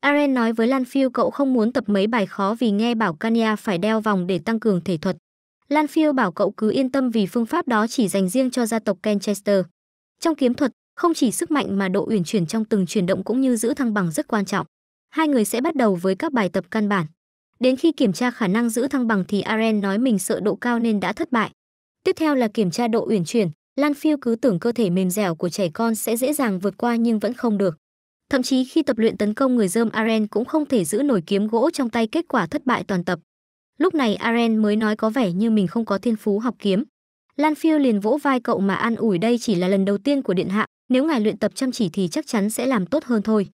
Aren nói với Lanfield cậu không muốn tập mấy bài khó vì nghe bảo Kania phải đeo vòng để tăng cường thể thuật. Lanfield bảo cậu cứ yên tâm vì phương pháp đó chỉ dành riêng cho gia tộc Kenchester. Trong kiếm thuật, không chỉ sức mạnh mà độ uyển chuyển trong từng chuyển động cũng như giữ thăng bằng rất quan trọng. Hai người sẽ bắt đầu với các bài tập căn bản. Đến khi kiểm tra khả năng giữ thăng bằng thì Aren nói mình sợ độ cao nên đã thất bại. Tiếp theo là kiểm tra độ uyển chuyển, Lanfield cứ tưởng cơ thể mềm dẻo của trẻ con sẽ dễ dàng vượt qua nhưng vẫn không được. Thậm chí khi tập luyện tấn công người dơm Aren cũng không thể giữ nổi kiếm gỗ trong tay kết quả thất bại toàn tập. Lúc này Aren mới nói có vẻ như mình không có thiên phú học kiếm. Lan Phiêu liền vỗ vai cậu mà an ủi đây chỉ là lần đầu tiên của điện hạ, nếu ngài luyện tập chăm chỉ thì chắc chắn sẽ làm tốt hơn thôi.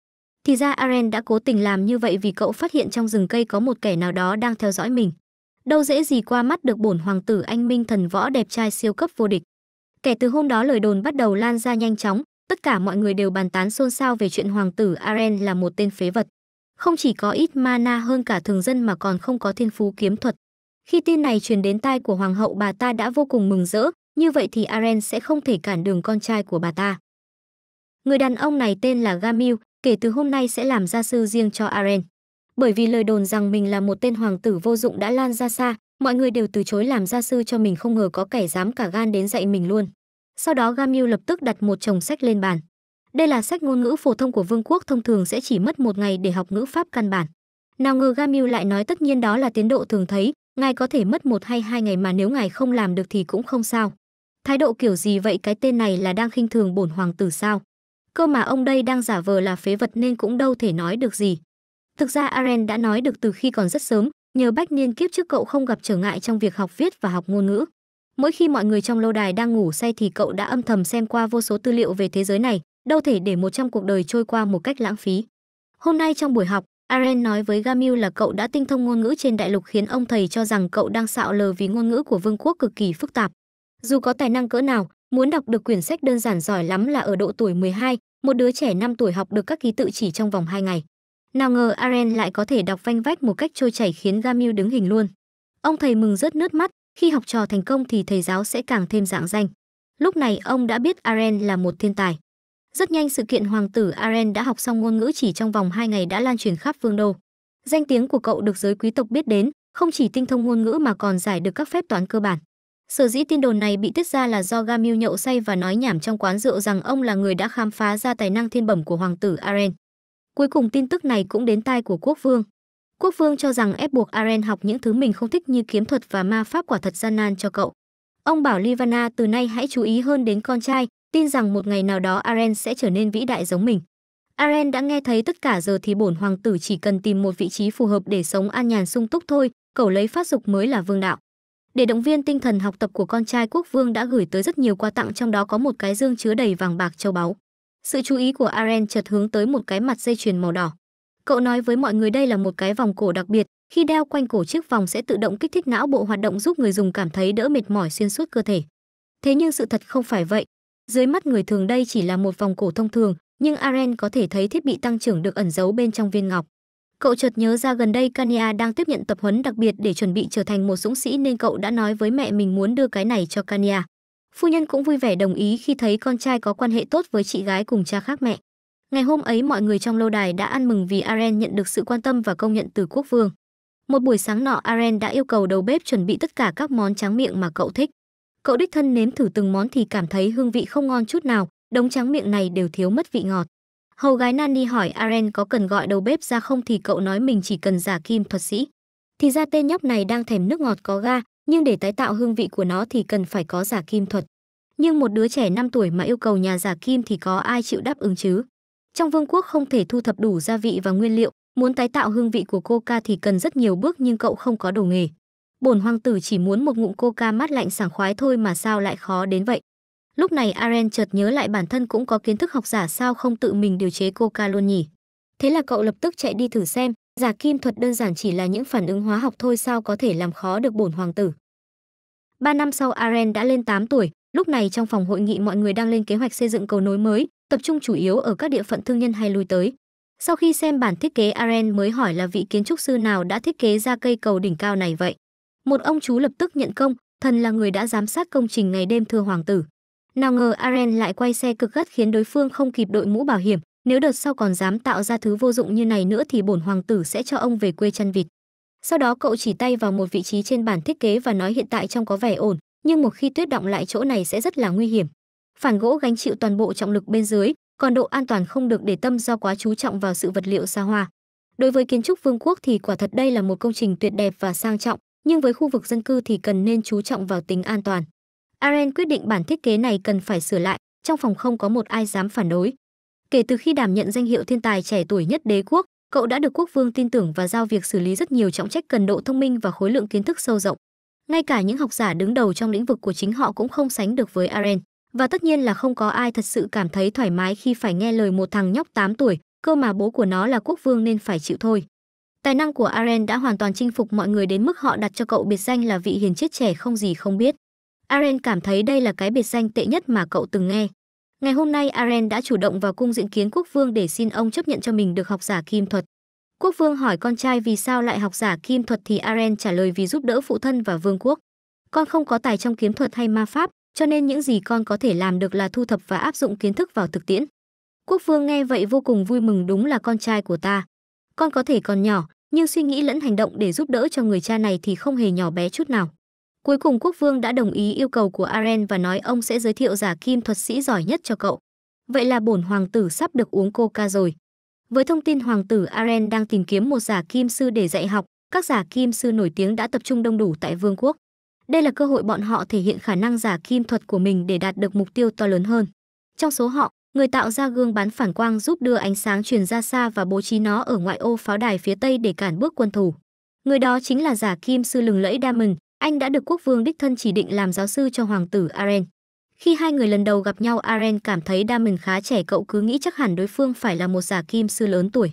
Thì ra Aren đã cố tình làm như vậy vì cậu phát hiện trong rừng cây có một kẻ nào đó đang theo dõi mình. Đâu dễ gì qua mắt được bổn hoàng tử anh minh thần võ đẹp trai siêu cấp vô địch. Kể từ hôm đó lời đồn bắt đầu lan ra nhanh chóng, tất cả mọi người đều bàn tán xôn xao về chuyện hoàng tử Aren là một tên phế vật. Không chỉ có ít mana hơn cả thường dân mà còn không có thiên phú kiếm thuật. Khi tin này truyền đến tai của hoàng hậu bà ta đã vô cùng mừng rỡ, như vậy thì Aren sẽ không thể cản đường con trai của bà ta. Người đàn ông này tên là Gamil, kể từ hôm nay sẽ làm gia sư riêng cho Aren. Bởi vì lời đồn rằng mình là một tên hoàng tử vô dụng đã lan ra xa, mọi người đều từ chối làm gia sư cho mình không ngờ có kẻ dám cả gan đến dạy mình luôn. Sau đó Gamil lập tức đặt một chồng sách lên bàn. Đây là sách ngôn ngữ phổ thông của vương quốc thông thường sẽ chỉ mất một ngày để học ngữ pháp căn bản. Nào ngờ Gamil lại nói tất nhiên đó là tiến độ thường thấy, ngài có thể mất một hay hai ngày mà nếu ngài không làm được thì cũng không sao. Thái độ kiểu gì vậy cái tên này là đang khinh thường bổn hoàng tử sao? Cơ mà ông đây đang giả vờ là phế vật nên cũng đâu thể nói được gì. Thực ra Aren đã nói được từ khi còn rất sớm, nhờ bách niên kiếp trước cậu không gặp trở ngại trong việc học viết và học ngôn ngữ. Mỗi khi mọi người trong lâu đài đang ngủ say thì cậu đã âm thầm xem qua vô số tư liệu về thế giới này, đâu thể để một trăm cuộc đời trôi qua một cách lãng phí. Hôm nay trong buổi học, Aren nói với Gamil là cậu đã tinh thông ngôn ngữ trên đại lục khiến ông thầy cho rằng cậu đang xạo lờ vì ngôn ngữ của vương quốc cực kỳ phức tạp. Dù có tài năng cỡ nào, muốn đọc được quyển sách đơn giản giỏi lắm là ở độ tuổi 12, một đứa trẻ 5 tuổi học được các ký tự chỉ trong vòng 2 ngày. Nào ngờ Aren lại có thể đọc vanh vách một cách trôi chảy khiến Gamil đứng hình luôn. Ông thầy mừng rớt nước mắt, khi học trò thành công thì thầy giáo sẽ càng thêm dạng danh. Lúc này ông đã biết Aren là một thiên tài. Rất nhanh sự kiện hoàng tử Aren đã học xong ngôn ngữ chỉ trong vòng 2 ngày đã lan truyền khắp vương đô. Danh tiếng của cậu được giới quý tộc biết đến, không chỉ tinh thông ngôn ngữ mà còn giải được các phép toán cơ bản. Sở dĩ tin đồn này bị tiết ra là do Gamil nhậu say và nói nhảm trong quán rượu rằng ông là người đã khám phá ra tài năng thiên bẩm của hoàng tử Aren. Cuối cùng tin tức này cũng đến tai của quốc vương. Quốc Vương cho rằng ép buộc Aren học những thứ mình không thích như kiếm thuật và ma pháp quả thật gian nan cho cậu. Ông bảo Livana từ nay hãy chú ý hơn đến con trai, tin rằng một ngày nào đó Aren sẽ trở nên vĩ đại giống mình. Aren đã nghe thấy tất cả giờ thì bổn hoàng tử chỉ cần tìm một vị trí phù hợp để sống an nhàn sung túc thôi, cậu lấy phát dục mới là vương đạo. Để động viên tinh thần học tập của con trai quốc vương đã gửi tới rất nhiều quà tặng trong đó có một cái dương chứa đầy vàng bạc châu báu. Sự chú ý của Aren chợt hướng tới một cái mặt dây chuyền màu đỏ. Cậu nói với mọi người đây là một cái vòng cổ đặc biệt, khi đeo quanh cổ chiếc vòng sẽ tự động kích thích não bộ hoạt động giúp người dùng cảm thấy đỡ mệt mỏi xuyên suốt cơ thể. Thế nhưng sự thật không phải vậy. Dưới mắt người thường đây chỉ là một vòng cổ thông thường, nhưng Aren có thể thấy thiết bị tăng trưởng được ẩn giấu bên trong viên ngọc. Cậu chợt nhớ ra gần đây Kania đang tiếp nhận tập huấn đặc biệt để chuẩn bị trở thành một dũng sĩ nên cậu đã nói với mẹ mình muốn đưa cái này cho Kania. Phu nhân cũng vui vẻ đồng ý khi thấy con trai có quan hệ tốt với chị gái cùng cha khác mẹ. Ngày hôm ấy mọi người trong lâu đài đã ăn mừng vì Aren nhận được sự quan tâm và công nhận từ quốc vương. Một buổi sáng nọ Aren đã yêu cầu đầu bếp chuẩn bị tất cả các món tráng miệng mà cậu thích. Cậu đích thân nếm thử từng món thì cảm thấy hương vị không ngon chút nào, đống tráng miệng này đều thiếu mất vị ngọt. Hầu gái Nani hỏi Aren có cần gọi đầu bếp ra không thì cậu nói mình chỉ cần giả kim thuật sĩ. Thì ra tên nhóc này đang thèm nước ngọt có ga, nhưng để tái tạo hương vị của nó thì cần phải có giả kim thuật. Nhưng một đứa trẻ 5 tuổi mà yêu cầu nhà giả kim thì có ai chịu đáp ứng chứ? Trong vương quốc không thể thu thập đủ gia vị và nguyên liệu, muốn tái tạo hương vị của coca thì cần rất nhiều bước nhưng cậu không có đồ nghề. Bổn hoàng tử chỉ muốn một ngụm coca mát lạnh sảng khoái thôi mà sao lại khó đến vậy. Lúc này Aren chợt nhớ lại bản thân cũng có kiến thức học giả sao không tự mình điều chế coca luôn nhỉ. Thế là cậu lập tức chạy đi thử xem, giả kim thuật đơn giản chỉ là những phản ứng hóa học thôi sao có thể làm khó được bổn hoàng tử. Ba năm sau Aren đã lên 8 tuổi, lúc này trong phòng hội nghị mọi người đang lên kế hoạch xây dựng cầu nối mới, tập trung chủ yếu ở các địa phận thương nhân hay lui tới. Sau khi xem bản thiết kế Aren mới hỏi là vị kiến trúc sư nào đã thiết kế ra cây cầu đỉnh cao này vậy. Một ông chú lập tức nhận công, thần là người đã giám sát công trình ngày đêm thưa hoàng tử. Nào ngờ Aren lại quay xe cực gắt khiến đối phương không kịp đội mũ bảo hiểm, nếu đợt sau còn dám tạo ra thứ vô dụng như này nữa thì bổn hoàng tử sẽ cho ông về quê chăn vịt. Sau đó cậu chỉ tay vào một vị trí trên bản thiết kế và nói hiện tại trong có vẻ ổn, nhưng một khi tuyết động lại chỗ này sẽ rất là nguy hiểm phản gỗ gánh chịu toàn bộ trọng lực bên dưới, còn độ an toàn không được để tâm do quá chú trọng vào sự vật liệu xa hoa. Đối với kiến trúc vương quốc thì quả thật đây là một công trình tuyệt đẹp và sang trọng, nhưng với khu vực dân cư thì cần nên chú trọng vào tính an toàn. Aren quyết định bản thiết kế này cần phải sửa lại, trong phòng không có một ai dám phản đối. Kể từ khi đảm nhận danh hiệu thiên tài trẻ tuổi nhất đế quốc, cậu đã được quốc vương tin tưởng và giao việc xử lý rất nhiều trọng trách cần độ thông minh và khối lượng kiến thức sâu rộng. Ngay cả những học giả đứng đầu trong lĩnh vực của chính họ cũng không sánh được với Aren. Và tất nhiên là không có ai thật sự cảm thấy thoải mái khi phải nghe lời một thằng nhóc 8 tuổi, cơ mà bố của nó là quốc vương nên phải chịu thôi. Tài năng của Aren đã hoàn toàn chinh phục mọi người đến mức họ đặt cho cậu biệt danh là vị hiền chết trẻ không gì không biết. Aren cảm thấy đây là cái biệt danh tệ nhất mà cậu từng nghe. Ngày hôm nay Aren đã chủ động vào cung diện kiến quốc vương để xin ông chấp nhận cho mình được học giả kim thuật. Quốc vương hỏi con trai vì sao lại học giả kim thuật thì Aren trả lời vì giúp đỡ phụ thân và vương quốc. Con không có tài trong kiếm thuật hay ma pháp, cho nên những gì con có thể làm được là thu thập và áp dụng kiến thức vào thực tiễn. Quốc vương nghe vậy vô cùng vui mừng đúng là con trai của ta. Con có thể còn nhỏ, nhưng suy nghĩ lẫn hành động để giúp đỡ cho người cha này thì không hề nhỏ bé chút nào. Cuối cùng quốc vương đã đồng ý yêu cầu của Aren và nói ông sẽ giới thiệu giả kim thuật sĩ giỏi nhất cho cậu. Vậy là bổn hoàng tử sắp được uống coca rồi. Với thông tin hoàng tử Aren đang tìm kiếm một giả kim sư để dạy học, các giả kim sư nổi tiếng đã tập trung đông đủ tại vương quốc. Đây là cơ hội bọn họ thể hiện khả năng giả kim thuật của mình để đạt được mục tiêu to lớn hơn. Trong số họ, người tạo ra gương bán phản quang giúp đưa ánh sáng truyền ra xa và bố trí nó ở ngoại ô pháo đài phía tây để cản bước quân thủ. Người đó chính là giả kim sư lừng lẫy Diamond, anh đã được quốc vương đích thân chỉ định làm giáo sư cho hoàng tử Aren. Khi hai người lần đầu gặp nhau Aren cảm thấy Diamond khá trẻ cậu cứ nghĩ chắc hẳn đối phương phải là một giả kim sư lớn tuổi.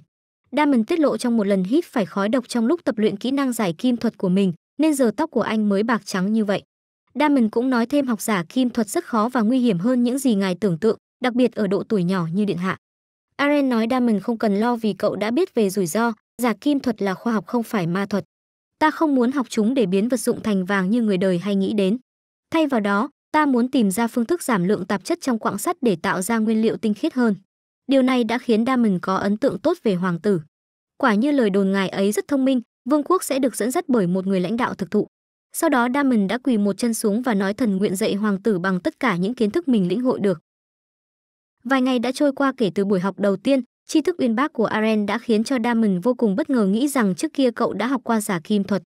Diamond tiết lộ trong một lần hít phải khói độc trong lúc tập luyện kỹ năng giải kim thuật của mình, nên giờ tóc của anh mới bạc trắng như vậy. Damon cũng nói thêm học giả kim thuật rất khó và nguy hiểm hơn những gì ngài tưởng tượng, đặc biệt ở độ tuổi nhỏ như điện hạ. Aren nói Damon không cần lo vì cậu đã biết về rủi ro, giả kim thuật là khoa học không phải ma thuật. Ta không muốn học chúng để biến vật dụng thành vàng như người đời hay nghĩ đến. Thay vào đó, ta muốn tìm ra phương thức giảm lượng tạp chất trong quặng sắt để tạo ra nguyên liệu tinh khiết hơn. Điều này đã khiến Damon có ấn tượng tốt về hoàng tử. Quả như lời đồn ngài ấy rất thông minh, vương quốc sẽ được dẫn dắt bởi một người lãnh đạo thực thụ. Sau đó Damon đã quỳ một chân xuống và nói thần nguyện dạy hoàng tử bằng tất cả những kiến thức mình lĩnh hội được. Vài ngày đã trôi qua kể từ buổi học đầu tiên, tri thức uyên bác của Aren đã khiến cho Damon vô cùng bất ngờ nghĩ rằng trước kia cậu đã học qua giả kim thuật.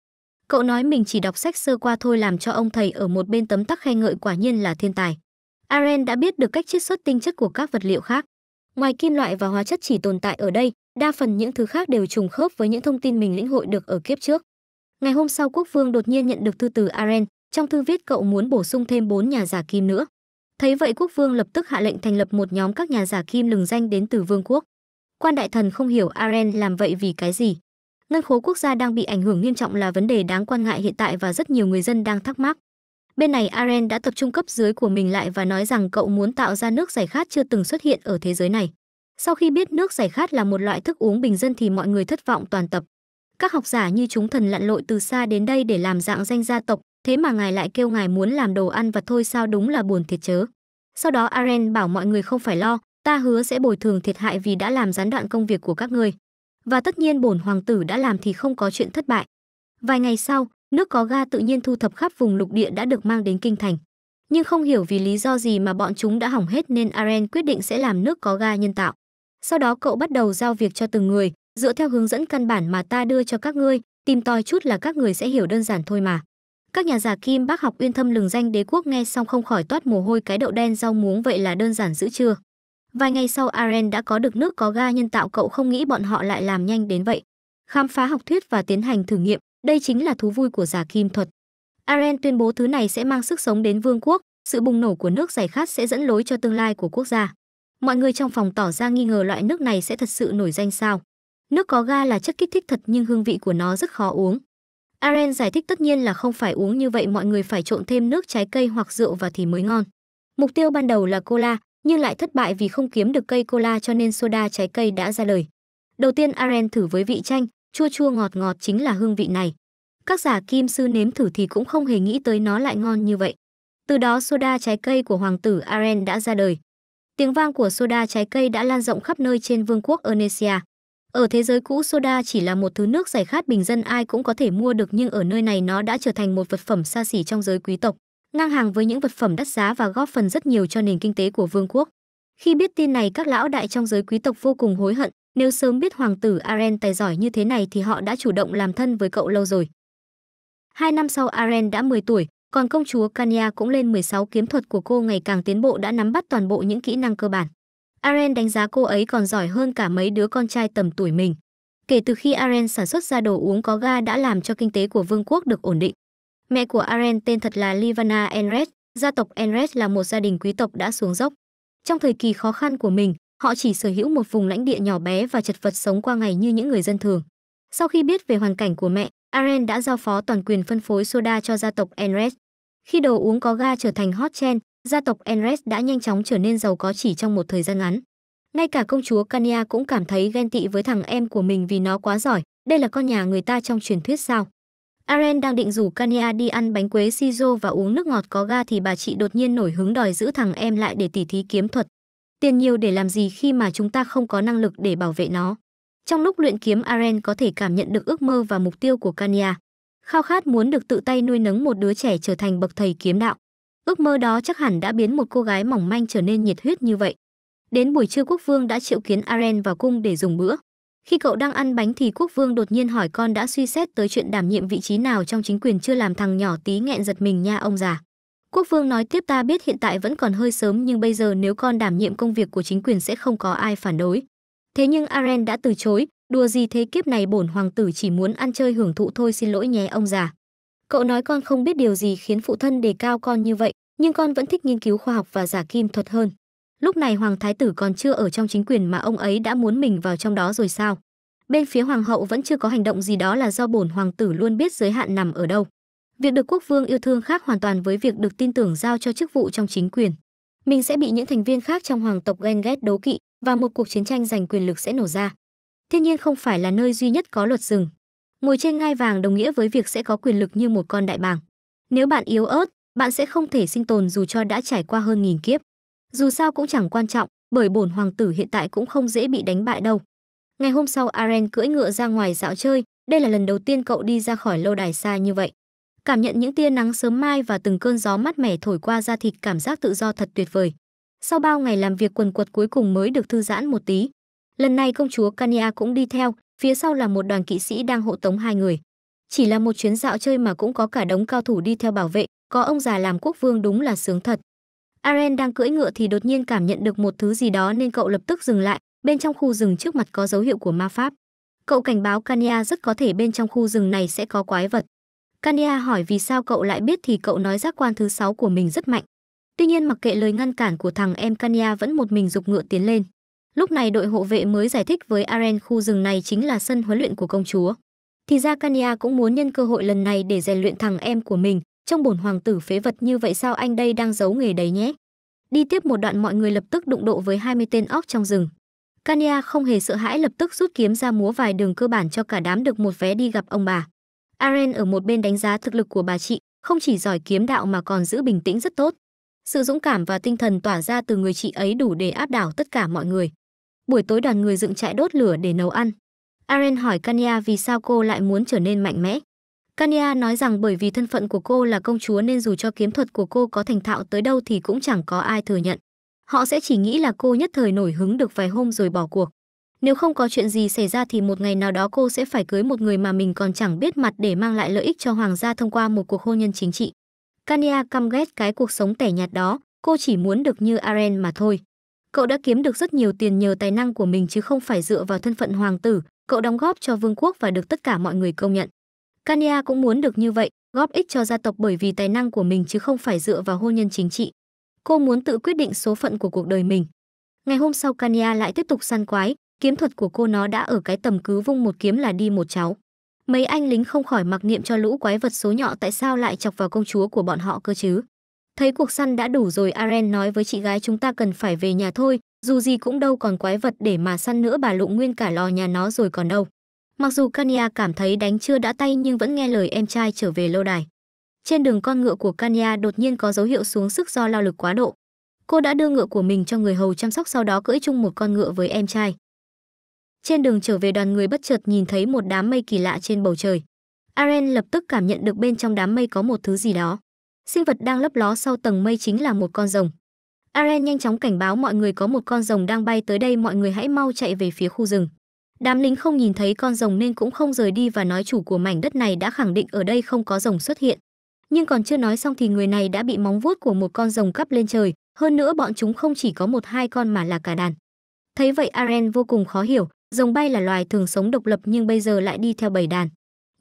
Cậu nói mình chỉ đọc sách sơ qua thôi làm cho ông thầy ở một bên tấm tắc khen ngợi quả nhiên là thiên tài. Aren đã biết được cách chiết xuất tinh chất của các vật liệu khác. Ngoài kim loại và hóa chất chỉ tồn tại ở đây, đa phần những thứ khác đều trùng khớp với những thông tin mình lĩnh hội được ở kiếp trước. Ngày hôm sau quốc vương đột nhiên nhận được thư từ Aren, trong thư viết cậu muốn bổ sung thêm 4 nhà giả kim nữa. Thấy vậy quốc vương lập tức hạ lệnh thành lập một nhóm các nhà giả kim lừng danh đến từ vương quốc. Quan đại thần không hiểu Aren làm vậy vì cái gì. Ngân khố quốc gia đang bị ảnh hưởng nghiêm trọng là vấn đề đáng quan ngại hiện tại và rất nhiều người dân đang thắc mắc. Bên này Aren đã tập trung cấp dưới của mình lại và nói rằng cậu muốn tạo ra nước giải khát chưa từng xuất hiện ở thế giới này. Sau khi biết nước giải khát là một loại thức uống bình dân thì mọi người thất vọng toàn tập. Các học giả như chúng thần lặn lội từ xa đến đây để làm dạng danh gia tộc, thế mà ngài lại kêu ngài muốn làm đồ ăn và thôi sao đúng là buồn thiệt chớ. Sau đó Aren bảo mọi người không phải lo, ta hứa sẽ bồi thường thiệt hại vì đã làm gián đoạn công việc của các ngươi. Và tất nhiên bổn hoàng tử đã làm thì không có chuyện thất bại. Vài ngày sau, Nước có ga tự nhiên thu thập khắp vùng lục địa đã được mang đến kinh thành. Nhưng không hiểu vì lý do gì mà bọn chúng đã hỏng hết nên Aren quyết định sẽ làm nước có ga nhân tạo. Sau đó cậu bắt đầu giao việc cho từng người, dựa theo hướng dẫn căn bản mà ta đưa cho các ngươi, tìm tòi chút là các người sẽ hiểu đơn giản thôi mà. Các nhà giả kim bác học uyên thâm lừng danh đế quốc nghe xong không khỏi toát mồ hôi cái đậu đen rau muống vậy là đơn giản dữ chưa. Vài ngày sau Aren đã có được nước có ga nhân tạo cậu không nghĩ bọn họ lại làm nhanh đến vậy. Khám phá học thuyết và tiến hành thử nghiệm, đây chính là thú vui của giả kim thuật. Aren tuyên bố thứ này sẽ mang sức sống đến vương quốc, sự bùng nổ của nước giải khát sẽ dẫn lối cho tương lai của quốc gia. Mọi người trong phòng tỏ ra nghi ngờ loại nước này sẽ thật sự nổi danh sao. Nước có ga là chất kích thích thật nhưng hương vị của nó rất khó uống. Aren giải thích tất nhiên là không phải uống như vậy mọi người phải trộn thêm nước trái cây hoặc rượu vào thì mới ngon. Mục tiêu ban đầu là cola, nhưng lại thất bại vì không kiếm được cây cola cho nên soda trái cây đã ra lời. Đầu tiên Aren thử với vị chanh, chua chua ngọt ngọt chính là hương vị này. Các giả kim sư nếm thử thì cũng không hề nghĩ tới nó lại ngon như vậy. Từ đó soda trái cây của hoàng tử Aren đã ra đời. Tiếng vang của soda trái cây đã lan rộng khắp nơi trên vương quốc Ernesia. Ở thế giới cũ soda chỉ là một thứ nước giải khát bình dân ai cũng có thể mua được nhưng ở nơi này nó đã trở thành một vật phẩm xa xỉ trong giới quý tộc, ngang hàng với những vật phẩm đắt giá và góp phần rất nhiều cho nền kinh tế của vương quốc. Khi biết tin này các lão đại trong giới quý tộc vô cùng hối hận, nếu sớm biết hoàng tử Aren tài giỏi như thế này thì họ đã chủ động làm thân với cậu lâu rồi. Hai năm sau Aren đã 10 tuổi, còn công chúa Kanya cũng lên 16 kiếm thuật của cô ngày càng tiến bộ đã nắm bắt toàn bộ những kỹ năng cơ bản. Aren đánh giá cô ấy còn giỏi hơn cả mấy đứa con trai tầm tuổi mình. Kể từ khi Aren sản xuất ra đồ uống có ga đã làm cho kinh tế của vương quốc được ổn định. Mẹ của Aren tên thật là Livana Enres, gia tộc Enres là một gia đình quý tộc đã xuống dốc. Trong thời kỳ khó khăn của mình, họ chỉ sở hữu một vùng lãnh địa nhỏ bé và chật vật sống qua ngày như những người dân thường. Sau khi biết về hoàn cảnh của mẹ, Aren đã giao phó toàn quyền phân phối soda cho gia tộc Enres. Khi đồ uống có ga trở thành hot trend, gia tộc Enres đã nhanh chóng trở nên giàu có chỉ trong một thời gian ngắn. Ngay cả công chúa Kania cũng cảm thấy ghen tị với thằng em của mình vì nó quá giỏi, đây là con nhà người ta trong truyền thuyết sao. Aren đang định rủ Kania đi ăn bánh quế Shizo và uống nước ngọt có ga thì bà chị đột nhiên nổi hứng đòi giữ thằng em lại để tỉ thí kiếm thuật. Tiền nhiều để làm gì khi mà chúng ta không có năng lực để bảo vệ nó? Trong lúc luyện kiếm Aren có thể cảm nhận được ước mơ và mục tiêu của Kanya. Khao khát muốn được tự tay nuôi nấng một đứa trẻ trở thành bậc thầy kiếm đạo. Ước mơ đó chắc hẳn đã biến một cô gái mỏng manh trở nên nhiệt huyết như vậy. Đến buổi trưa quốc vương đã triệu kiến Aren vào cung để dùng bữa. Khi cậu đang ăn bánh thì quốc vương đột nhiên hỏi con đã suy xét tới chuyện đảm nhiệm vị trí nào trong chính quyền chưa làm thằng nhỏ tí nghẹn giật mình nha ông già. Quốc vương nói tiếp ta biết hiện tại vẫn còn hơi sớm nhưng bây giờ nếu con đảm nhiệm công việc của chính quyền sẽ không có ai phản đối. Thế nhưng Aren đã từ chối, đùa gì thế kiếp này bổn hoàng tử chỉ muốn ăn chơi hưởng thụ thôi xin lỗi nhé ông già. Cậu nói con không biết điều gì khiến phụ thân đề cao con như vậy, nhưng con vẫn thích nghiên cứu khoa học và giả kim thuật hơn. Lúc này hoàng thái tử còn chưa ở trong chính quyền mà ông ấy đã muốn mình vào trong đó rồi sao? Bên phía hoàng hậu vẫn chưa có hành động gì đó là do bổn hoàng tử luôn biết giới hạn nằm ở đâu. Việc được quốc vương yêu thương khác hoàn toàn với việc được tin tưởng giao cho chức vụ trong chính quyền. Mình sẽ bị những thành viên khác trong hoàng tộc ghen ghét đấu kỵ và một cuộc chiến tranh giành quyền lực sẽ nổ ra. Thiên nhiên không phải là nơi duy nhất có luật rừng. Ngồi trên ngai vàng đồng nghĩa với việc sẽ có quyền lực như một con đại bàng. Nếu bạn yếu ớt, bạn sẽ không thể sinh tồn dù cho đã trải qua hơn nghìn kiếp. Dù sao cũng chẳng quan trọng, bởi bổn hoàng tử hiện tại cũng không dễ bị đánh bại đâu. Ngày hôm sau Aren cưỡi ngựa ra ngoài dạo chơi, đây là lần đầu tiên cậu đi ra khỏi lâu đài xa như vậy cảm nhận những tia nắng sớm mai và từng cơn gió mát mẻ thổi qua da thịt cảm giác tự do thật tuyệt vời. Sau bao ngày làm việc quần quật cuối cùng mới được thư giãn một tí. Lần này công chúa Kania cũng đi theo, phía sau là một đoàn kỵ sĩ đang hộ tống hai người. Chỉ là một chuyến dạo chơi mà cũng có cả đống cao thủ đi theo bảo vệ, có ông già làm quốc vương đúng là sướng thật. Aren đang cưỡi ngựa thì đột nhiên cảm nhận được một thứ gì đó nên cậu lập tức dừng lại, bên trong khu rừng trước mặt có dấu hiệu của ma pháp. Cậu cảnh báo Kania rất có thể bên trong khu rừng này sẽ có quái vật. Candia hỏi vì sao cậu lại biết thì cậu nói giác quan thứ sáu của mình rất mạnh. Tuy nhiên mặc kệ lời ngăn cản của thằng em Candia vẫn một mình dục ngựa tiến lên. Lúc này đội hộ vệ mới giải thích với Aren khu rừng này chính là sân huấn luyện của công chúa. Thì ra Kania cũng muốn nhân cơ hội lần này để rèn luyện thằng em của mình, trong bổn hoàng tử phế vật như vậy sao anh đây đang giấu nghề đấy nhé. Đi tiếp một đoạn mọi người lập tức đụng độ với 20 tên óc trong rừng. Kania không hề sợ hãi lập tức rút kiếm ra múa vài đường cơ bản cho cả đám được một vé đi gặp ông bà. Aren ở một bên đánh giá thực lực của bà chị, không chỉ giỏi kiếm đạo mà còn giữ bình tĩnh rất tốt. Sự dũng cảm và tinh thần tỏa ra từ người chị ấy đủ để áp đảo tất cả mọi người. Buổi tối đoàn người dựng trại đốt lửa để nấu ăn. Aren hỏi Kanya vì sao cô lại muốn trở nên mạnh mẽ. Kanya nói rằng bởi vì thân phận của cô là công chúa nên dù cho kiếm thuật của cô có thành thạo tới đâu thì cũng chẳng có ai thừa nhận. Họ sẽ chỉ nghĩ là cô nhất thời nổi hứng được vài hôm rồi bỏ cuộc. Nếu không có chuyện gì xảy ra thì một ngày nào đó cô sẽ phải cưới một người mà mình còn chẳng biết mặt để mang lại lợi ích cho hoàng gia thông qua một cuộc hôn nhân chính trị. Kania căm ghét cái cuộc sống tẻ nhạt đó, cô chỉ muốn được như Aren mà thôi. Cậu đã kiếm được rất nhiều tiền nhờ tài năng của mình chứ không phải dựa vào thân phận hoàng tử, cậu đóng góp cho vương quốc và được tất cả mọi người công nhận. Kania cũng muốn được như vậy, góp ích cho gia tộc bởi vì tài năng của mình chứ không phải dựa vào hôn nhân chính trị. Cô muốn tự quyết định số phận của cuộc đời mình. Ngày hôm sau Kania lại tiếp tục săn quái, kiếm thuật của cô nó đã ở cái tầm cứ vung một kiếm là đi một cháu. Mấy anh lính không khỏi mặc niệm cho lũ quái vật số nhỏ tại sao lại chọc vào công chúa của bọn họ cơ chứ. Thấy cuộc săn đã đủ rồi Aren nói với chị gái chúng ta cần phải về nhà thôi, dù gì cũng đâu còn quái vật để mà săn nữa bà lụng nguyên cả lò nhà nó rồi còn đâu. Mặc dù Kania cảm thấy đánh chưa đã tay nhưng vẫn nghe lời em trai trở về lâu đài. Trên đường con ngựa của Kania đột nhiên có dấu hiệu xuống sức do lao lực quá độ. Cô đã đưa ngựa của mình cho người hầu chăm sóc sau đó cưỡi chung một con ngựa với em trai. Trên đường trở về đoàn người bất chợt nhìn thấy một đám mây kỳ lạ trên bầu trời. Aren lập tức cảm nhận được bên trong đám mây có một thứ gì đó. Sinh vật đang lấp ló sau tầng mây chính là một con rồng. Aren nhanh chóng cảnh báo mọi người có một con rồng đang bay tới đây, mọi người hãy mau chạy về phía khu rừng. Đám lính không nhìn thấy con rồng nên cũng không rời đi và nói chủ của mảnh đất này đã khẳng định ở đây không có rồng xuất hiện. Nhưng còn chưa nói xong thì người này đã bị móng vuốt của một con rồng cắp lên trời, hơn nữa bọn chúng không chỉ có một hai con mà là cả đàn. Thấy vậy Aren vô cùng khó hiểu, Rồng bay là loài thường sống độc lập nhưng bây giờ lại đi theo bầy đàn.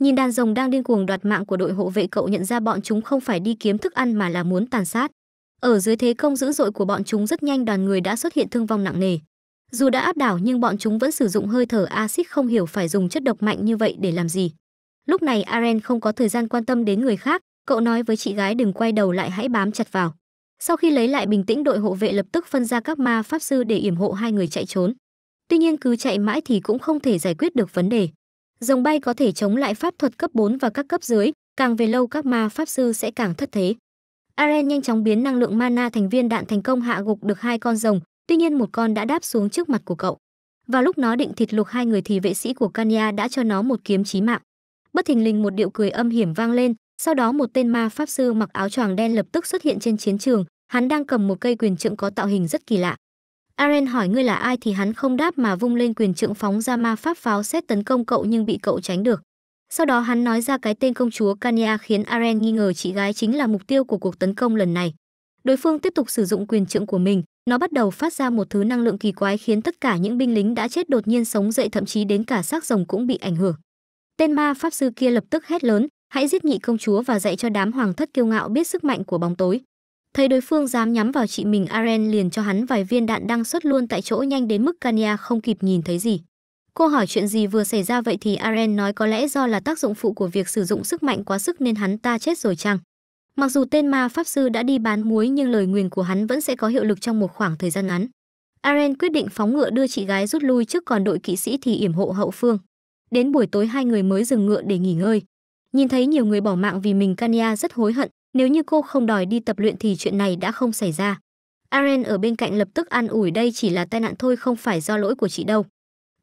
Nhìn đàn rồng đang điên cuồng đoạt mạng của đội hộ vệ cậu nhận ra bọn chúng không phải đi kiếm thức ăn mà là muốn tàn sát. Ở dưới thế công dữ dội của bọn chúng rất nhanh đoàn người đã xuất hiện thương vong nặng nề. Dù đã áp đảo nhưng bọn chúng vẫn sử dụng hơi thở axit không hiểu phải dùng chất độc mạnh như vậy để làm gì. Lúc này Aren không có thời gian quan tâm đến người khác, cậu nói với chị gái đừng quay đầu lại hãy bám chặt vào. Sau khi lấy lại bình tĩnh đội hộ vệ lập tức phân ra các ma pháp sư để yểm hộ hai người chạy trốn. Tuy nhiên cứ chạy mãi thì cũng không thể giải quyết được vấn đề. Rồng bay có thể chống lại pháp thuật cấp 4 và các cấp dưới, càng về lâu các ma pháp sư sẽ càng thất thế. Aren nhanh chóng biến năng lượng mana thành viên đạn thành công hạ gục được hai con rồng, tuy nhiên một con đã đáp xuống trước mặt của cậu. Và lúc nó định thịt luộc hai người thì vệ sĩ của Kanya đã cho nó một kiếm chí mạng. Bất thình lình một điệu cười âm hiểm vang lên, sau đó một tên ma pháp sư mặc áo choàng đen lập tức xuất hiện trên chiến trường, hắn đang cầm một cây quyền trượng có tạo hình rất kỳ lạ. Aren hỏi ngươi là ai thì hắn không đáp mà vung lên quyền trượng phóng ra ma pháp pháo xét tấn công cậu nhưng bị cậu tránh được. Sau đó hắn nói ra cái tên công chúa Kania khiến Aren nghi ngờ chị gái chính là mục tiêu của cuộc tấn công lần này. Đối phương tiếp tục sử dụng quyền trượng của mình, nó bắt đầu phát ra một thứ năng lượng kỳ quái khiến tất cả những binh lính đã chết đột nhiên sống dậy thậm chí đến cả xác rồng cũng bị ảnh hưởng. Tên ma pháp sư kia lập tức hét lớn, hãy giết nhị công chúa và dạy cho đám hoàng thất kiêu ngạo biết sức mạnh của bóng tối. Thấy đối phương dám nhắm vào chị mình Aren liền cho hắn vài viên đạn đang xuất luôn tại chỗ nhanh đến mức Kanya không kịp nhìn thấy gì. Cô hỏi chuyện gì vừa xảy ra vậy thì Aren nói có lẽ do là tác dụng phụ của việc sử dụng sức mạnh quá sức nên hắn ta chết rồi chăng. Mặc dù tên ma pháp sư đã đi bán muối nhưng lời nguyền của hắn vẫn sẽ có hiệu lực trong một khoảng thời gian ngắn. Aren quyết định phóng ngựa đưa chị gái rút lui trước còn đội kỵ sĩ thì yểm hộ hậu phương. Đến buổi tối hai người mới dừng ngựa để nghỉ ngơi. Nhìn thấy nhiều người bỏ mạng vì mình Kanya rất hối hận, nếu như cô không đòi đi tập luyện thì chuyện này đã không xảy ra. Aren ở bên cạnh lập tức an ủi đây chỉ là tai nạn thôi không phải do lỗi của chị đâu.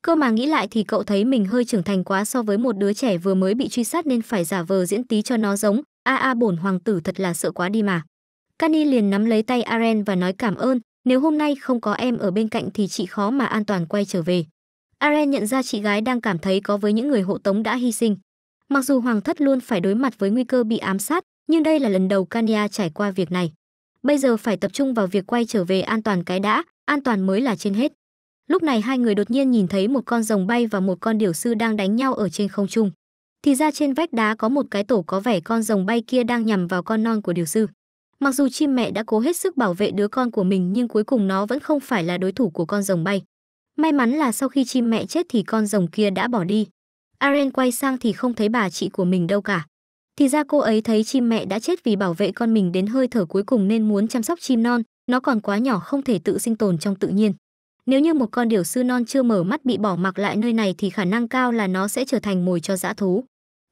Cơ mà nghĩ lại thì cậu thấy mình hơi trưởng thành quá so với một đứa trẻ vừa mới bị truy sát nên phải giả vờ diễn tí cho nó giống. A a bổn hoàng tử thật là sợ quá đi mà. Cani liền nắm lấy tay Aren và nói cảm ơn, nếu hôm nay không có em ở bên cạnh thì chị khó mà an toàn quay trở về. Aren nhận ra chị gái đang cảm thấy có với những người hộ tống đã hy sinh. Mặc dù hoàng thất luôn phải đối mặt với nguy cơ bị ám sát, nhưng đây là lần đầu Kanya trải qua việc này. Bây giờ phải tập trung vào việc quay trở về an toàn cái đã, an toàn mới là trên hết. Lúc này hai người đột nhiên nhìn thấy một con rồng bay và một con điểu sư đang đánh nhau ở trên không trung. Thì ra trên vách đá có một cái tổ có vẻ con rồng bay kia đang nhằm vào con non của điều sư. Mặc dù chim mẹ đã cố hết sức bảo vệ đứa con của mình nhưng cuối cùng nó vẫn không phải là đối thủ của con rồng bay. May mắn là sau khi chim mẹ chết thì con rồng kia đã bỏ đi. Aren quay sang thì không thấy bà chị của mình đâu cả thì ra cô ấy thấy chim mẹ đã chết vì bảo vệ con mình đến hơi thở cuối cùng nên muốn chăm sóc chim non, nó còn quá nhỏ không thể tự sinh tồn trong tự nhiên. Nếu như một con điểu sư non chưa mở mắt bị bỏ mặc lại nơi này thì khả năng cao là nó sẽ trở thành mồi cho dã thú.